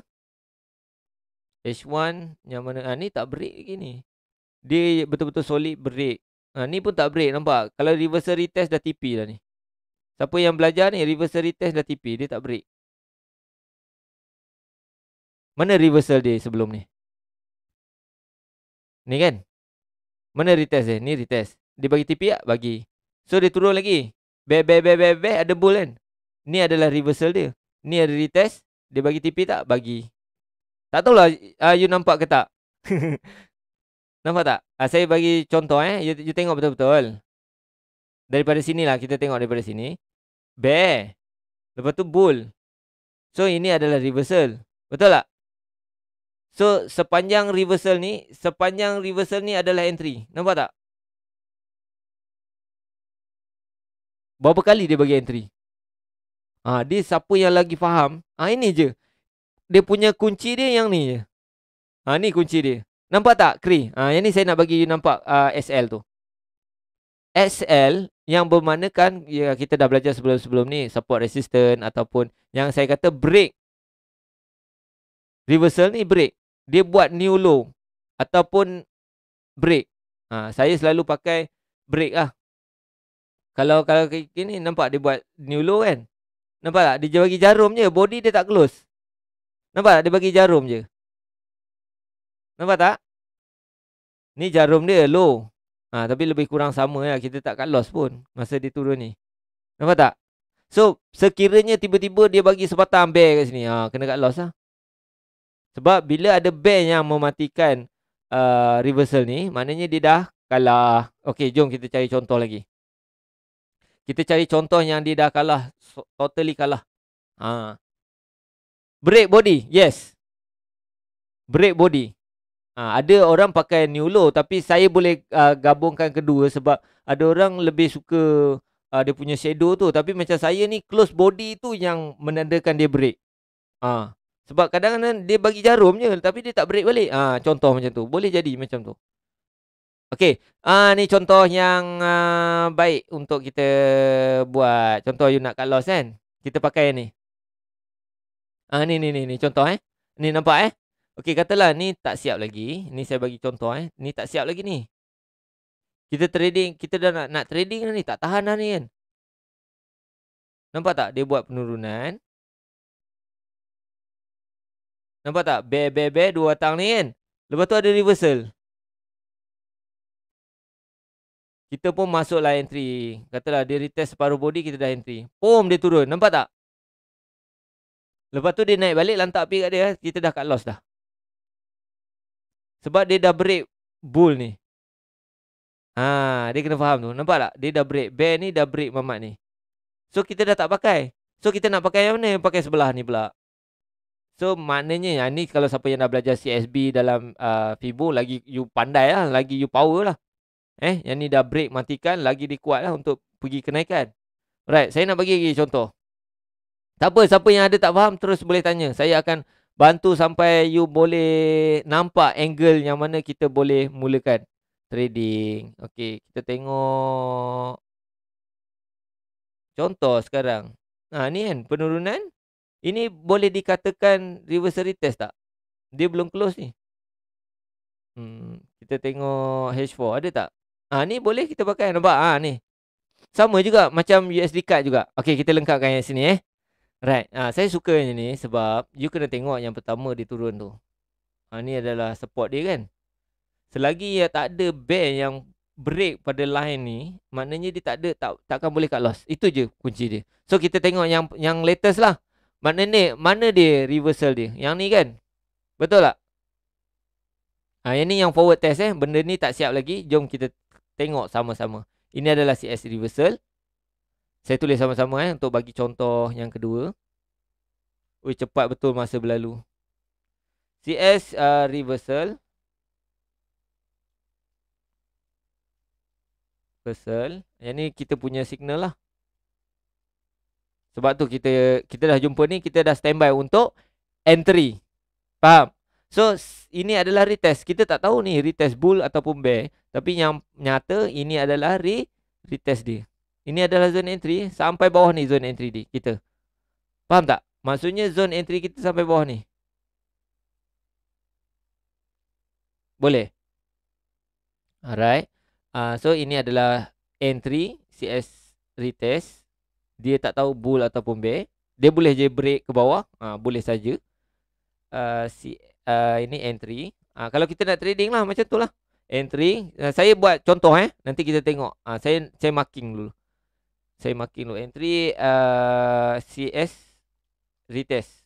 Speaker 1: H1 yang mana uh, ni tak break lagi ni dia betul-betul solid break uh, ni pun tak break nampak kalau reversal retest dah TP dah ni Siapa yang belajar ni reversal test dah tipi dia tak break.
Speaker 2: Mana reversal dia sebelum ni? Ni kan? Mana retest dia? Ni retest. Dia bagi tipi tak? Bagi. So dia turun lagi.
Speaker 1: Be be be be be ada bull kan? Ni adalah reversal dia. Ni ada retest. Dia bagi tipi tak? Bagi. Tak tahulah uh, you nampak ke tak? [laughs] nampak tak? Uh, saya bagi contoh eh. You, you tengok betul-betul. Daripada lah kita tengok daripada sini bear. Lepas tu bull. So ini adalah reversal. Betul tak? So sepanjang reversal ni, sepanjang reversal ni adalah entry. Nampak tak? Berapa kali dia bagi entry? Ha, dia siapa yang lagi faham? Ha, ini je. Dia punya kunci dia yang ni je. Ha, ni kunci dia. Nampak tak? Kri. Ha, yang ni saya nak bagi you nampak uh, SL tu. SL yang bermakna kan ya, kita dah belajar sebelum-sebelum ni support resistance ataupun yang saya kata break reversal ni break dia buat new low ataupun break ha, saya selalu pakai break ah kalau kalau ni nampak dia buat new low kan nampak tak dia bagi jarum je body dia tak close nampak tak dia bagi jarum je nampak tak ni jarum dia low Ha, tapi lebih kurang sama lah. Kita takkan loss pun masa dia turun ni. Nampak tak? So, sekiranya tiba-tiba dia bagi sebatang bear kat sini. Ha, kena kat loss lah. Sebab bila ada bear yang mematikan uh, reversal ni, maknanya dia dah kalah. Okey, jom kita cari contoh lagi. Kita cari contoh yang dia dah kalah. Totally kalah. Ha. Break body. Yes. Break body. Ha, ada orang pakai new low tapi saya boleh uh, gabungkan kedua sebab ada orang lebih suka uh, dia punya shadow tu tapi macam saya ni close body tu yang menandakan dia break. Ha, sebab kadang-kadang dia bagi jarum je tapi dia tak break balik. Ha, contoh macam tu. Boleh jadi macam tu. Okey, ha, ni contoh yang uh, baik untuk kita buat. Contoh you nak cut loss kan. Kita pakai ni. Ah ha, ni ni ni ni contoh eh. Ni nampak eh? Okey, katalah ni tak siap lagi. Ni saya bagi contoh eh. Ni
Speaker 2: tak siap lagi ni. Kita trading, kita dah nak nak trading dah ni. Tak tahan dah ni kan. Nampak tak? Dia buat penurunan. Nampak tak? Bear, bear, bear. Dua batang ni kan. Lepas tu ada reversal.
Speaker 1: Kita pun masuk lah entry. Katalah dia retest separuh body, kita dah entry. Boom, dia turun. Nampak tak? Lepas tu dia naik balik, lantak pergi kat dia. Eh. Kita dah cut loss dah. Sebab dia dah break bull ni. Ha, dia kena faham tu. Nampak tak? Dia dah break bear ni, dah break mamat ni. So, kita dah tak pakai. So, kita nak pakai yang mana? Yang pakai sebelah ni pula. So, maknanya yang ha, ni kalau siapa yang dah belajar CSB dalam uh, Fibo, lagi you pandai lah. Lagi you power lah. Eh, yang ni dah break matikan, lagi dia kuat lah untuk pergi kenaikan. Alright, saya nak bagi lagi contoh. Tak apa, siapa yang ada tak faham, terus boleh tanya. Saya akan bantu sampai you boleh nampak angle yang mana kita boleh mulakan trading. Okey, kita tengok contoh sekarang. Ha ni kan penurunan. Ini boleh dikatakan reversal retest tak? Dia belum close ni. Hmm, kita tengok H4 ada tak? Ha ni boleh kita pakai nampak ha ni. Sama juga macam USD card juga. Okey, kita lengkapkan yang sini eh. Right. Ha, saya suka yang ni sebab you kena tengok yang pertama dia turun tu. Ha, ni adalah support dia kan. Selagi dia tak ada band yang break pada line ni, maknanya dia tak ada tak takkan boleh cut loss. Itu je kunci dia. So kita tengok yang yang latest lah. Mana ni? Mana dia reversal dia? Yang ni kan? Betul tak? Ha, ah, ini yang forward test eh. Benda ni tak siap lagi. Jom kita tengok sama-sama. Ini adalah CS reversal. Saya tulis sama-sama eh untuk bagi contoh yang kedua. Ui cepat betul masa berlalu. CS uh, reversal. Reversal. Yang ni kita punya signal lah. Sebab tu kita kita dah jumpa ni kita dah standby untuk entry. Faham? So ini adalah retest. Kita tak tahu ni retest bull ataupun bear, tapi yang nyata ini adalah re retest dia. Ini adalah zone entry sampai bawah ni zone entry di kita. Faham tak? Maksudnya zone entry kita sampai bawah ni. Boleh? Alright. Uh, so ini adalah entry CS retest. Dia tak tahu bull ataupun bear. Dia boleh je break ke bawah. Uh, boleh saja. Uh, si, uh, ini entry. Uh, kalau kita nak trading lah macam tu lah. Entry. Uh, saya buat contoh eh. Nanti kita tengok. Uh, saya saya marking dulu saya marking low entry uh, CS retest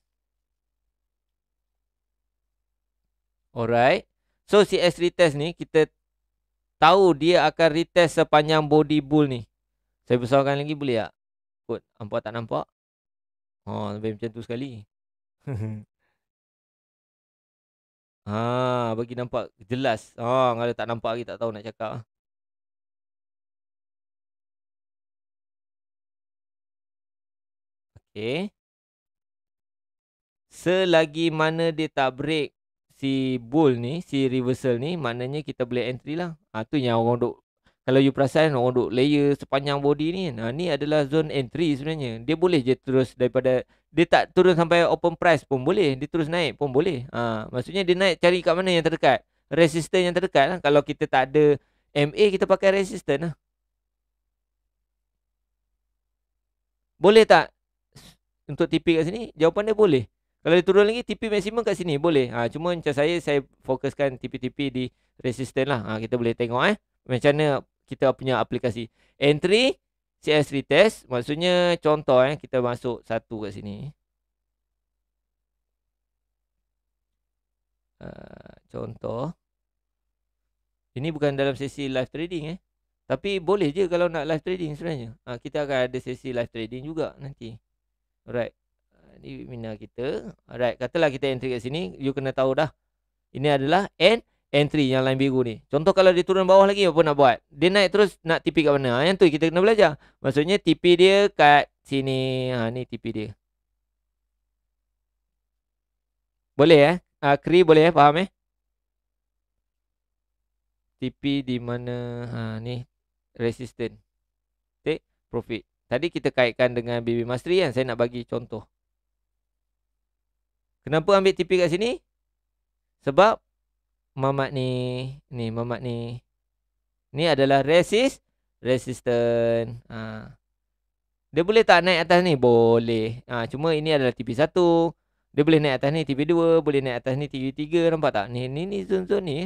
Speaker 1: alright so CS retest ni kita tahu dia akan retest sepanjang body bull ni saya besarkan lagi boleh tak kot nampak tak nampak ha oh, lebih macam tu sekali
Speaker 2: [laughs] ha bagi nampak jelas ha oh, kalau tak nampak lagi tak tahu nak cakap Okay.
Speaker 1: Selagi mana dia tak break si bull ni, si reversal ni, maknanya kita boleh entry lah. Ha, tu yang orang duk, kalau you perasan orang duk layer sepanjang body ni. Ha, ni adalah zone entry sebenarnya. Dia boleh je terus daripada, dia tak turun sampai open price pun boleh. Dia terus naik pun boleh. Ha, maksudnya dia naik cari kat mana yang terdekat. Resisten yang terdekat lah. Kalau kita tak ada MA, kita pakai resisten lah. Boleh tak untuk TP kat sini? Jawapan dia boleh. Kalau dia turun lagi TP maksimum kat sini boleh. Ha, cuma macam saya saya fokuskan TP-TP di resistance lah. Ha, kita boleh tengok eh macam mana kita punya aplikasi. Entry CS retest maksudnya contoh eh kita masuk satu kat sini. Uh, contoh ini bukan dalam sesi live trading eh. Tapi boleh je kalau nak live trading sebenarnya. Ha, kita akan ada sesi live trading juga nanti. Alright, Ini ah, mina kita. Alright. Katalah kita entry kat sini. You kena tahu dah. Ini adalah end entry yang line biru ni. Contoh kalau dia turun bawah lagi apa nak buat? Dia naik terus nak TP kat mana? Ah, yang tu kita kena belajar. Maksudnya TP dia kat sini. Ha, ni TP dia. Boleh eh? Ha, boleh eh? Faham eh? TP di mana? Ha, ni resistant. Take profit. Tadi kita kaitkan dengan Bibi Masri kan. Saya nak bagi contoh. Kenapa ambil TP kat sini? Sebab mamat ni. Ni mamat ni. Ni adalah resist. Resistant. Ha. Dia boleh tak naik atas ni? Boleh. Ha. Cuma ini adalah TP1. Dia boleh naik atas ni TP2. Boleh naik atas ni TP3. Nampak tak? Ni ni ni zone-zone ni.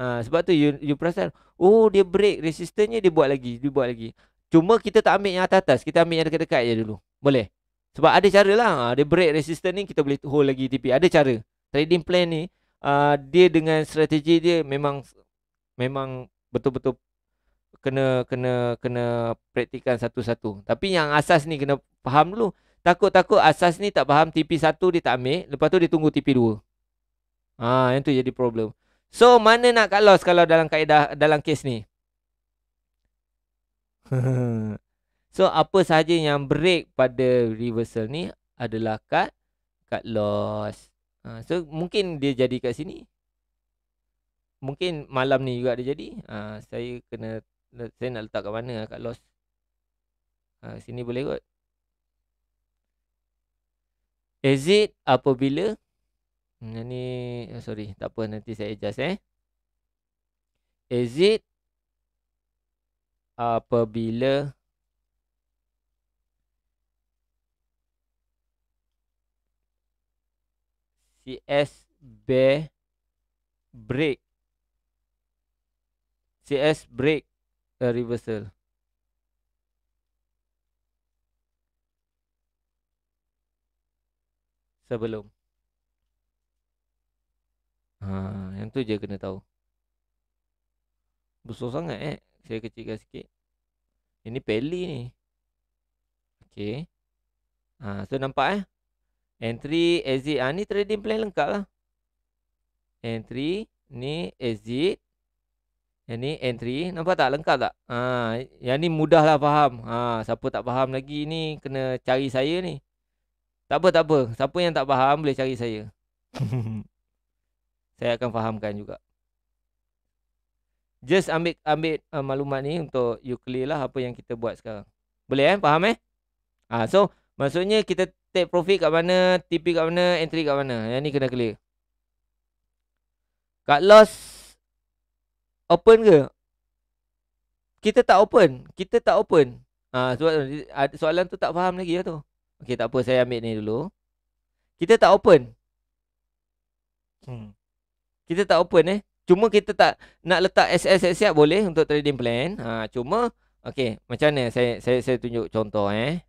Speaker 1: Ha. Sebab tu you, you perasan. Oh dia break. resistennya dia buat lagi. Dia buat lagi. Cuma kita tak ambil yang atas-atas. Kita ambil yang dekat-dekat je dulu. Boleh? Sebab ada cara lah. Ha, dia break resistance ni kita boleh hold lagi TP. Ada cara. Trading plan ni uh, dia dengan strategi dia memang memang betul-betul kena kena kena praktikan satu-satu. Tapi yang asas ni kena faham dulu. Takut-takut asas ni tak faham TP1 dia tak ambil. Lepas tu dia tunggu TP2. Ah, ha, yang tu jadi problem. So mana nak cut loss kalau dalam kaedah dalam kes ni? [laughs] so apa sahaja yang break pada reversal ni adalah kad kad loss. Ha, so mungkin dia jadi kat sini. Mungkin malam ni juga dia jadi. Ha, saya kena saya nak letak kat mana kad ah, loss. Ha, sini boleh kot. it apabila Yang ni oh, sorry tak apa nanti saya adjust eh. it? apabila CS bear break CS break a reversal sebelum ha yang tu je kena tahu besar sangat eh saya kecilkan sikit. Ini peli ni. Okay. Ha, so nampak eh. Entry, exit. Ha, ni trading plan lengkap lah. Entry. Ni exit. Yang ni entry. Nampak tak? Lengkap tak? Ha, yang ni mudah lah faham. Ha, siapa tak faham lagi ni kena cari saya ni. Tak apa, tak apa. Siapa yang tak faham boleh cari saya. [laughs] saya akan fahamkan juga just ambil ambil uh, maklumat ni untuk you clear lah apa yang kita buat sekarang. Boleh eh? Faham eh? Ah, so, maksudnya kita take profit kat mana, TP kat mana, entry kat mana. Yang ni kena clear. Kat loss, open ke? Kita tak open. Kita tak open. Ah, sebab ah, soalan tu tak faham lagi lah tu. Okay, tak apa. Saya ambil ni dulu. Kita tak open. Hmm. Kita tak open eh. Cuma kita tak nak letak SS siap boleh untuk trading plan. Ha, cuma okey, macam mana saya saya saya tunjuk contoh eh.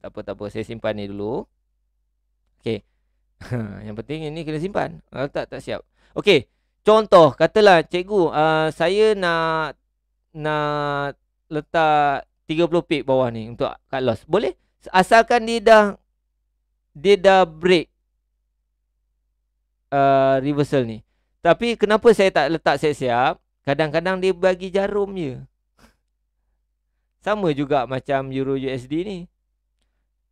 Speaker 1: Tak apa tak apa, saya simpan ni dulu. Okey. [laughs] yang penting ini kena simpan. Kalau ha, tak tak siap. Okey. Contoh katalah cikgu uh, saya nak nak letak 30 pip bawah ni untuk cut loss. Boleh? Asalkan dia dah dia dah break uh, reversal ni. Tapi kenapa saya tak letak siap-siap? Kadang-kadang dia bagi jarum je. Sama juga macam Euro USD ni.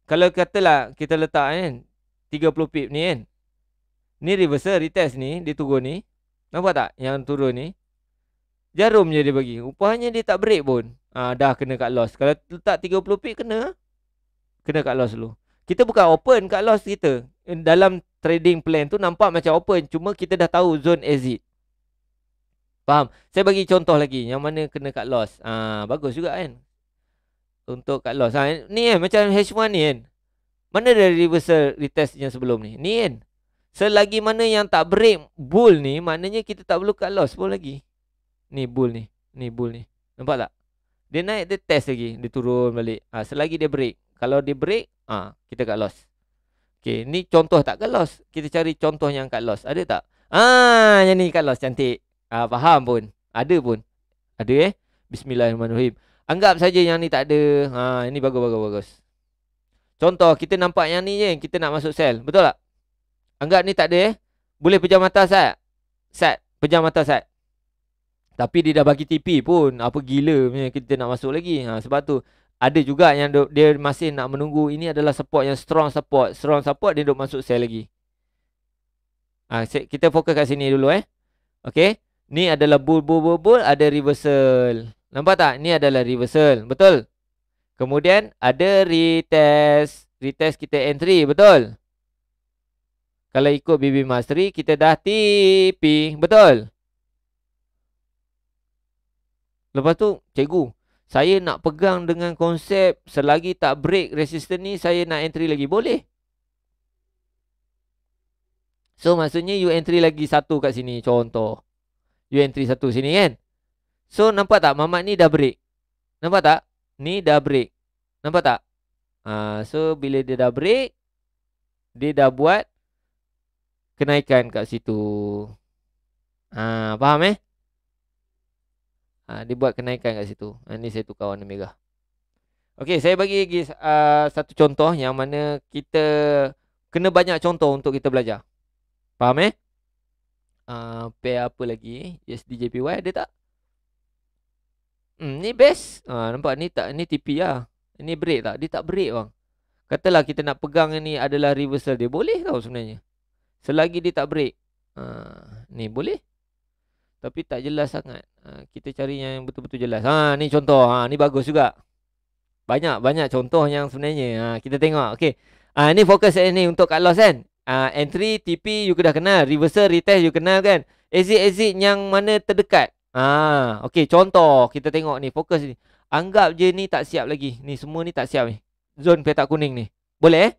Speaker 1: Kalau katalah kita letak kan 30 pip ni kan. Ni reverse retest ni, dia turun ni. Nampak tak yang turun ni? Jarum je dia bagi. Rupanya dia tak break pun. Ha, dah kena kat loss. Kalau letak 30 pip kena. Kena kat loss dulu. Kita bukan open kat loss kita dalam trading plan tu nampak macam open cuma kita dah tahu zone exit faham saya bagi contoh lagi yang mana kena cut loss ah bagus juga kan untuk cut loss ha, ni eh macam H1 ni kan mana dari reversal retest yang sebelum ni ni kan selagi mana yang tak break bull ni maknanya kita tak perlu cut loss pun lagi ni bull ni ni bull ni nampak tak dia naik dia test lagi dia turun balik ah ha, selagi dia break kalau dia break ah ha, kita cut loss Okey, ni contoh tak ke loss? Kita cari contoh yang kat loss. Ada tak? Ah, yang ni kat loss cantik. Ah, faham pun. Ada pun. Ada eh. Bismillahirrahmanirrahim. Anggap saja yang ni tak ada. Ha, ini bagus bagus bagus. Contoh kita nampak yang ni je kita nak masuk sel. Betul tak? Anggap ni tak ada eh. Boleh pejam mata sat. Sat, pejam mata sat. Tapi dia dah bagi TP pun apa gila punya kita nak masuk lagi. Ha, sebab tu ada juga yang duk, dia masih nak menunggu ini adalah support yang strong support strong support dia duk masuk sell lagi ha, kita fokus kat sini dulu eh okey ni adalah bull bull bull bull ada reversal nampak tak ni adalah reversal betul kemudian ada retest retest kita entry betul kalau ikut BB Mastery, kita dah tipi. Betul? Lepas tu, cikgu saya nak pegang dengan konsep selagi tak break resistance ni saya nak entry lagi boleh so maksudnya you entry lagi satu kat sini contoh you entry satu sini kan so nampak tak mamat ni dah break nampak tak ni dah break nampak tak uh, so bila dia dah break dia dah buat kenaikan kat situ ah faham eh ha, Dia buat kenaikan kat situ ha, Ni saya tukar warna merah Okey, saya bagi lagi uh, satu contoh Yang mana kita Kena banyak contoh untuk kita belajar Faham eh? Uh, pair apa lagi? USDJPY ada tak? Hmm, ni best ha, Nampak ni tak Ni tipi lah Ni break tak Dia tak break bang Katalah kita nak pegang ni Adalah reversal dia Boleh tau sebenarnya Selagi dia tak break ha, Ni boleh tapi tak jelas sangat. Ha, kita cari yang betul-betul jelas. Ha ni contoh. Ha ni bagus juga. Banyak banyak contoh yang sebenarnya. Ha kita tengok. Okey. Ha ni fokus ni untuk cut loss kan. Ha, entry TP you kena kenal, reversal retest you kenal kan. Exit exit yang mana terdekat. Ha okey contoh kita tengok ni fokus ni. Anggap je ni tak siap lagi. Ni semua ni tak siap ni. Zone petak kuning ni. Boleh eh?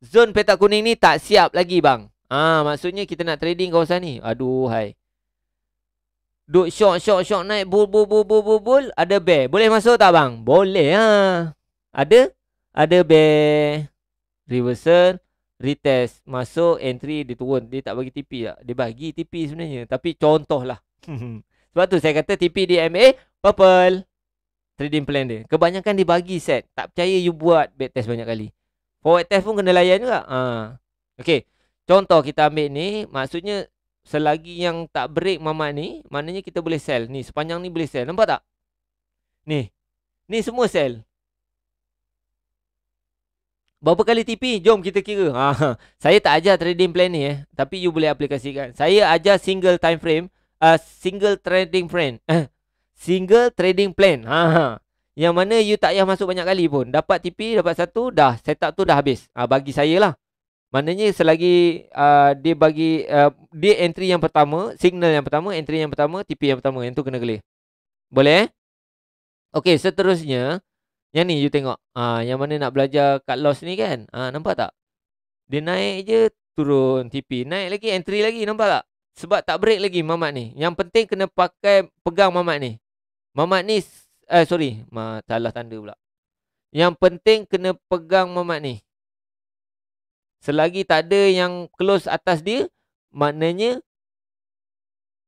Speaker 1: Zone petak kuning ni tak siap lagi bang. Ah maksudnya kita nak trading kawasan ni. Aduh hai. Duk syok syok syok naik bul bul bul bul bul bul ada bear. Boleh masuk tak bang? Boleh ha. Ada ada bear reversal retest masuk entry dia turun dia tak bagi TP tak dia bagi TP sebenarnya tapi contohlah [laughs] sebab tu saya kata TP di MA purple trading plan dia kebanyakan dia bagi set tak percaya you buat back test banyak kali forward test pun kena layan juga ha okey Contoh kita ambil ni, maksudnya selagi yang tak break mamat ni, maknanya kita boleh sell. Ni sepanjang ni boleh sell. Nampak tak? Ni. Ni semua sell. Berapa kali TP? Jom kita kira. Ha, [laughs] saya tak ajar trading plan ni eh. Tapi you boleh aplikasikan. Saya ajar single time frame. Uh, single trading plan. [laughs] Eh, single trading plan. Ha, ha. Yang mana you tak payah masuk banyak kali pun. Dapat TP, dapat satu, dah. Setup tu dah habis. Ha, bagi saya lah. Maknanya selagi uh, dia bagi uh, dia entry yang pertama, signal yang pertama, entry yang pertama, TP yang pertama, yang tu kena clear. Boleh? Eh? Okey, seterusnya yang ni you tengok. Ah uh, yang mana nak belajar cut loss ni kan? Ah uh, nampak tak? Dia naik je turun TP, naik lagi entry lagi nampak tak? Sebab tak break lagi mamat ni. Yang penting kena pakai pegang mamat ni. Mamat ni eh uh, sorry, salah tanda pula. Yang penting kena pegang mamat ni. Selagi tak ada yang close atas dia, maknanya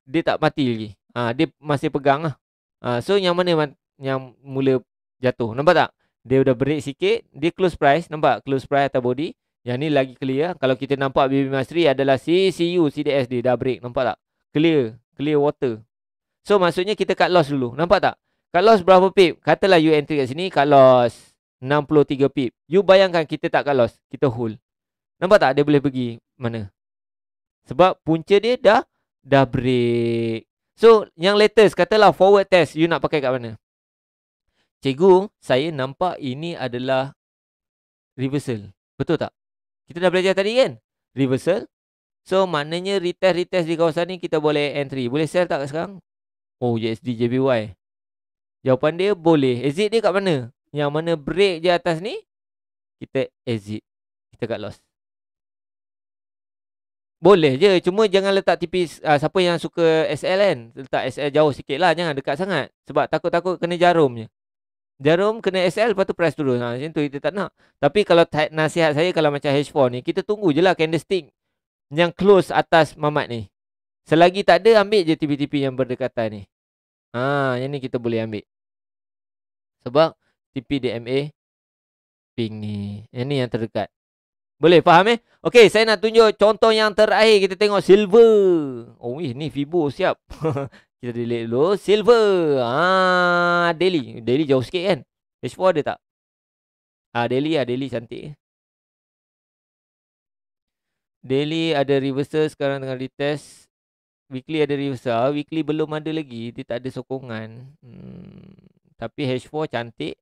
Speaker 1: dia tak mati lagi. Ha, dia masih pegang lah. Ha, so yang mana yang mula jatuh? Nampak tak? Dia dah break sikit. Dia close price. Nampak? Close price atau body. Yang ni lagi clear. Kalau kita nampak BB Mastery adalah CCU, CDSD. Dah break. Nampak tak? Clear. Clear water. So maksudnya kita cut loss dulu. Nampak tak? Cut loss berapa pip? Katalah you entry kat sini. Cut loss 63 pip. You bayangkan kita tak cut loss. Kita hold. Nampak tak dia boleh pergi mana? Sebab punca dia dah dah break. So, yang latest katalah forward test you nak pakai kat mana? Cikgu, saya nampak ini adalah reversal. Betul tak? Kita dah belajar tadi kan? Reversal. So, maknanya retest-retest di kawasan ni kita boleh entry. Boleh sell tak sekarang? Oh, USD JBY. Jawapan dia boleh. Exit dia kat mana? Yang mana break je atas ni? Kita exit. Kita kat loss. Boleh je Cuma jangan letak tipis uh, Siapa yang suka SL kan Letak SL jauh sikit lah Jangan dekat sangat Sebab takut-takut kena jarum je Jarum kena SL Lepas tu press turun ha, tu kita tak nak Tapi kalau nasihat saya Kalau macam H4 ni Kita tunggu je lah candlestick Yang close atas mamat ni Selagi tak ada Ambil je tipi yang berdekatan ni ha, Yang ni kita boleh ambil Sebab tipi DMA Pink ni Yang ni yang terdekat boleh faham eh? Okey, saya nak tunjuk contoh yang terakhir. Kita tengok silver. Oh, wih, ni Fibo siap. [laughs] kita delete dulu. Silver. Ah, daily. Daily jauh sikit kan? H4 ada tak? Ah, daily ah, daily cantik. Daily ada reversal sekarang tengah retest. Weekly ada reversal. Ah, weekly belum ada lagi. Dia tak ada sokongan. Hmm. Tapi H4 cantik.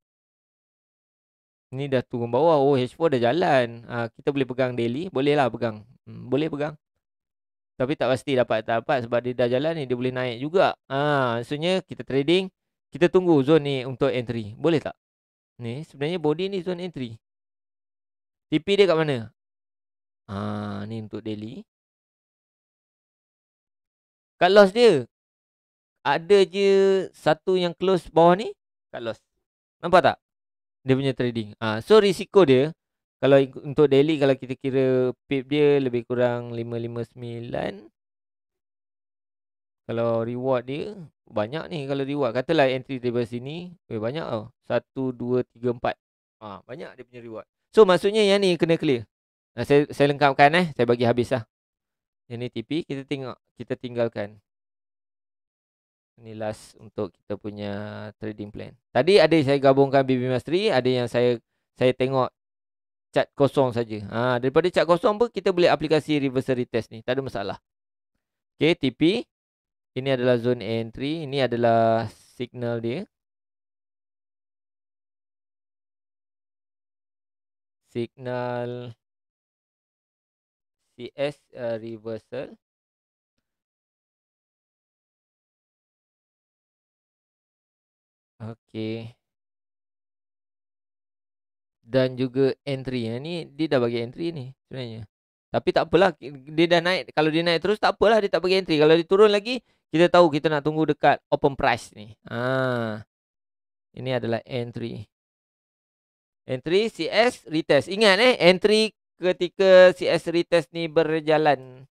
Speaker 1: Ni dah turun bawah. Oh, H4 dah jalan. Ha, kita boleh pegang daily. Boleh lah pegang. Hmm, boleh pegang. Tapi tak pasti dapat tak dapat. Sebab dia dah jalan ni. Dia boleh naik juga. Ha, maksudnya kita trading. Kita tunggu zone ni untuk entry. Boleh tak?
Speaker 2: Ni sebenarnya body ni zone entry. TP dia kat mana? Ha, ni untuk daily. Cut loss dia. Ada je satu yang close bawah ni. Cut loss. Nampak tak?
Speaker 1: dia punya trading. Ah so risiko dia kalau untuk daily kalau kita kira pip dia lebih kurang 559. Kalau reward dia banyak ni kalau reward katalah entry table sini lebih banyak tau. Oh. 1 2 3 4. Ah banyak dia punya reward. So maksudnya yang ni kena clear. Nah, saya saya lengkapkan eh, saya bagi habis lah. Ini TP kita tengok kita tinggalkan. Ini last untuk kita punya trading plan. Tadi ada saya gabungkan BB Mastery, ada yang saya saya tengok chat kosong saja. Ha, daripada chat kosong pun kita boleh aplikasi reverse retest ni. Tak ada masalah. Okay, TP. Ini adalah zone
Speaker 2: entry. Ini adalah signal dia. Signal CS uh, reversal. Okay. Dan juga entry. Yang ni dia dah bagi entry ni sebenarnya. Tapi
Speaker 1: tak apalah. Dia dah naik. Kalau dia naik terus tak apalah dia tak bagi entry. Kalau dia turun lagi. Kita tahu kita nak tunggu dekat open price ni. Ah, Ini adalah entry. Entry CS retest. Ingat eh. Entry ketika CS retest ni berjalan.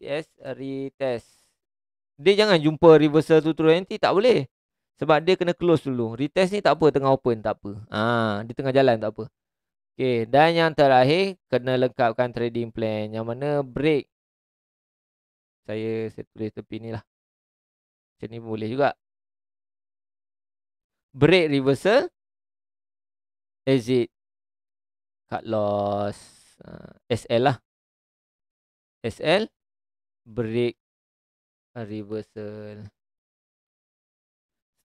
Speaker 1: CS retest. Dia jangan jumpa reversal tu turun entry. Tak boleh. Sebab dia kena close dulu. Retest ni tak apa tengah open tak apa. Ah, ha, di tengah jalan tak apa. Okey, dan yang terakhir kena lengkapkan
Speaker 2: trading plan yang mana break saya set tulis tepi ni lah. Macam ni boleh juga. Break reversal exit cut loss uh, ha, SL lah. SL break reversal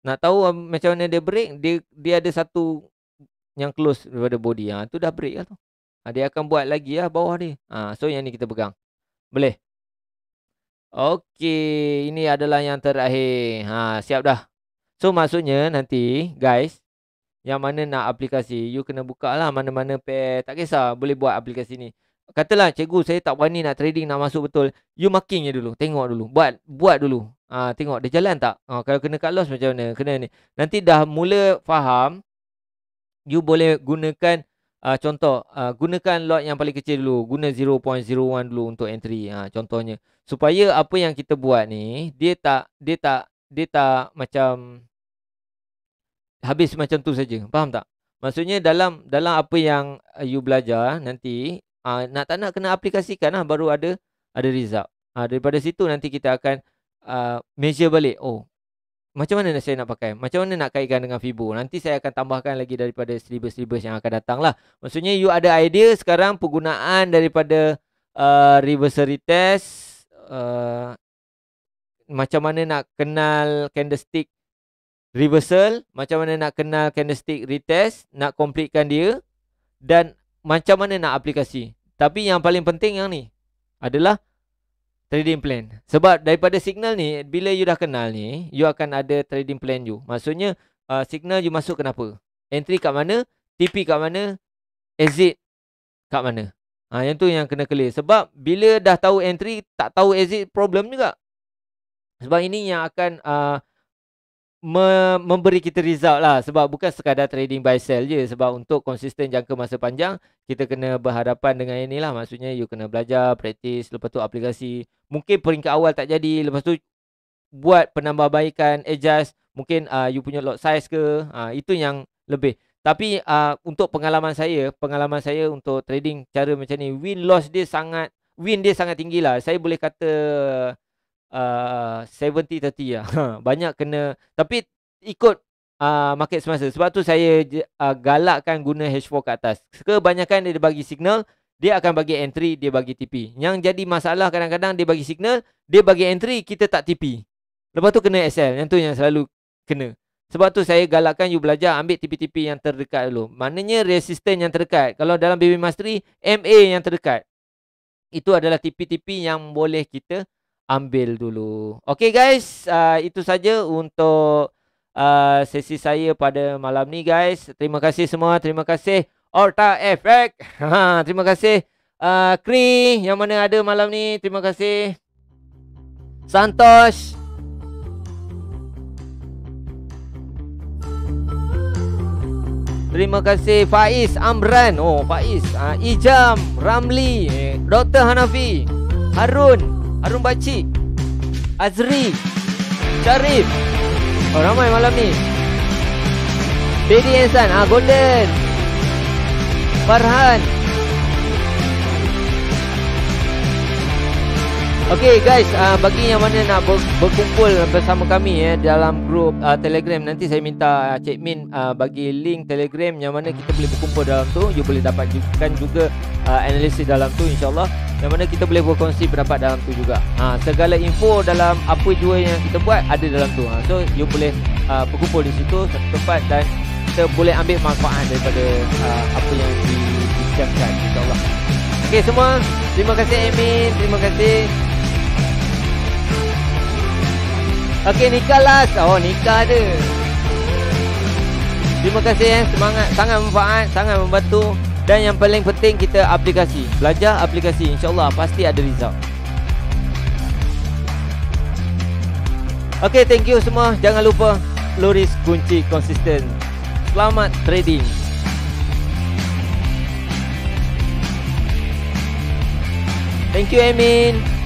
Speaker 2: nak tahu ah, macam mana dia break dia dia
Speaker 1: ada satu yang close daripada body ha tu dah break lah tu ha, dia akan buat lagi lah bawah ni ha so yang ni kita pegang boleh okey ini adalah yang terakhir ha siap dah so maksudnya nanti guys yang mana nak aplikasi you kena buka lah mana-mana pair tak kisah boleh buat aplikasi ni katalah cikgu saya tak berani nak trading nak masuk betul you marking je dulu tengok dulu buat buat dulu Ha, tengok dia jalan tak? Ha, kalau kena cut loss macam mana? Kena ni. Nanti dah mula faham. You boleh gunakan uh, contoh. Uh, gunakan lot yang paling kecil dulu. Guna 0.01 dulu untuk entry. Ha, contohnya. Supaya apa yang kita buat ni. Dia tak. Dia tak. Dia tak macam. Habis macam tu saja. Faham tak? Maksudnya dalam dalam apa yang uh, you belajar nanti. Uh, nak tak nak kena aplikasikan lah. Baru ada ada result. Uh, daripada situ nanti Kita akan uh, ah, measure balik oh macam mana saya nak pakai macam mana nak kaitkan dengan fibo nanti saya akan tambahkan lagi daripada silibus-silibus yang akan datang lah maksudnya you ada idea sekarang penggunaan daripada uh, ah, reversary test uh, macam mana nak kenal candlestick reversal macam mana nak kenal candlestick retest nak completekan dia dan macam mana nak aplikasi tapi yang paling penting yang ni adalah trading plan. Sebab daripada signal ni, bila you dah kenal ni, you akan ada trading plan you. Maksudnya, uh, signal you masuk kenapa? Entry kat mana? TP kat mana? Exit kat mana? Ha, yang tu yang kena clear. Sebab bila dah tahu entry, tak tahu exit problem juga. Sebab ini yang akan uh, me memberi kita result lah sebab bukan sekadar trading buy sell je sebab untuk konsisten jangka masa panjang kita kena berhadapan dengan ini lah maksudnya you kena belajar praktis lepas tu aplikasi mungkin peringkat awal tak jadi lepas tu buat penambahbaikan adjust mungkin uh, you punya lot size ke uh, itu yang lebih tapi uh, untuk pengalaman saya pengalaman saya untuk trading cara macam ni win loss dia sangat win dia sangat tinggi lah saya boleh kata 70-30 uh, ya lah. [laughs] Banyak kena. Tapi ikut uh, market semasa. Sebab tu saya uh, galakkan guna H4 ke atas. Kebanyakan dia bagi signal. Dia akan bagi entry. Dia bagi TP. Yang jadi masalah kadang-kadang dia bagi signal. Dia bagi entry. Kita tak TP. Lepas tu kena SL. Yang tu yang selalu kena. Sebab tu saya galakkan you belajar ambil TP-TP yang terdekat dulu. Maknanya resistance yang terdekat. Kalau dalam BB Mastery, MA yang terdekat. Itu adalah TP-TP yang boleh kita ambil dulu. Okay guys, uh, itu saja untuk uh, sesi saya pada malam ni guys. Terima kasih semua. Terima kasih Orta Effect. Ha, terima kasih uh, ah, Kree yang mana ada malam ni. Terima kasih Santos. Terima kasih Faiz Amran. Oh, Faiz. Uh, Ijam Ramli. Eh, Dr. Hanafi. Harun. Arun Baci Azri Sharif Oh ramai malam ni Baby Ensan ah, Golden Farhan Okay guys, uh, bagi yang mana nak ber- berkumpul bersama kami ya eh, dalam grup uh, Telegram nanti saya minta uh, Cik Min uh, bagi link Telegram yang mana kita boleh berkumpul dalam tu. You boleh dapatkan juga uh, analisis dalam tu insyaallah. Yang mana kita boleh berkongsi pendapat dalam tu juga. Ha, segala info dalam apa jua yang kita buat ada dalam tu. Ha, so you boleh uh, berkumpul di situ satu tempat dan kita boleh ambil manfaat daripada uh, apa yang di- disiapkan insyaallah. Okay semua, terima kasih Amy, terima kasih. Okay nikah last Oh nikah dia Terima kasih eh Semangat Sangat manfaat Sangat membantu Dan yang paling penting Kita aplikasi Belajar aplikasi InsyaAllah pasti ada result Okay, thank you semua Jangan lupa Loris kunci konsisten Selamat trading Thank you Amin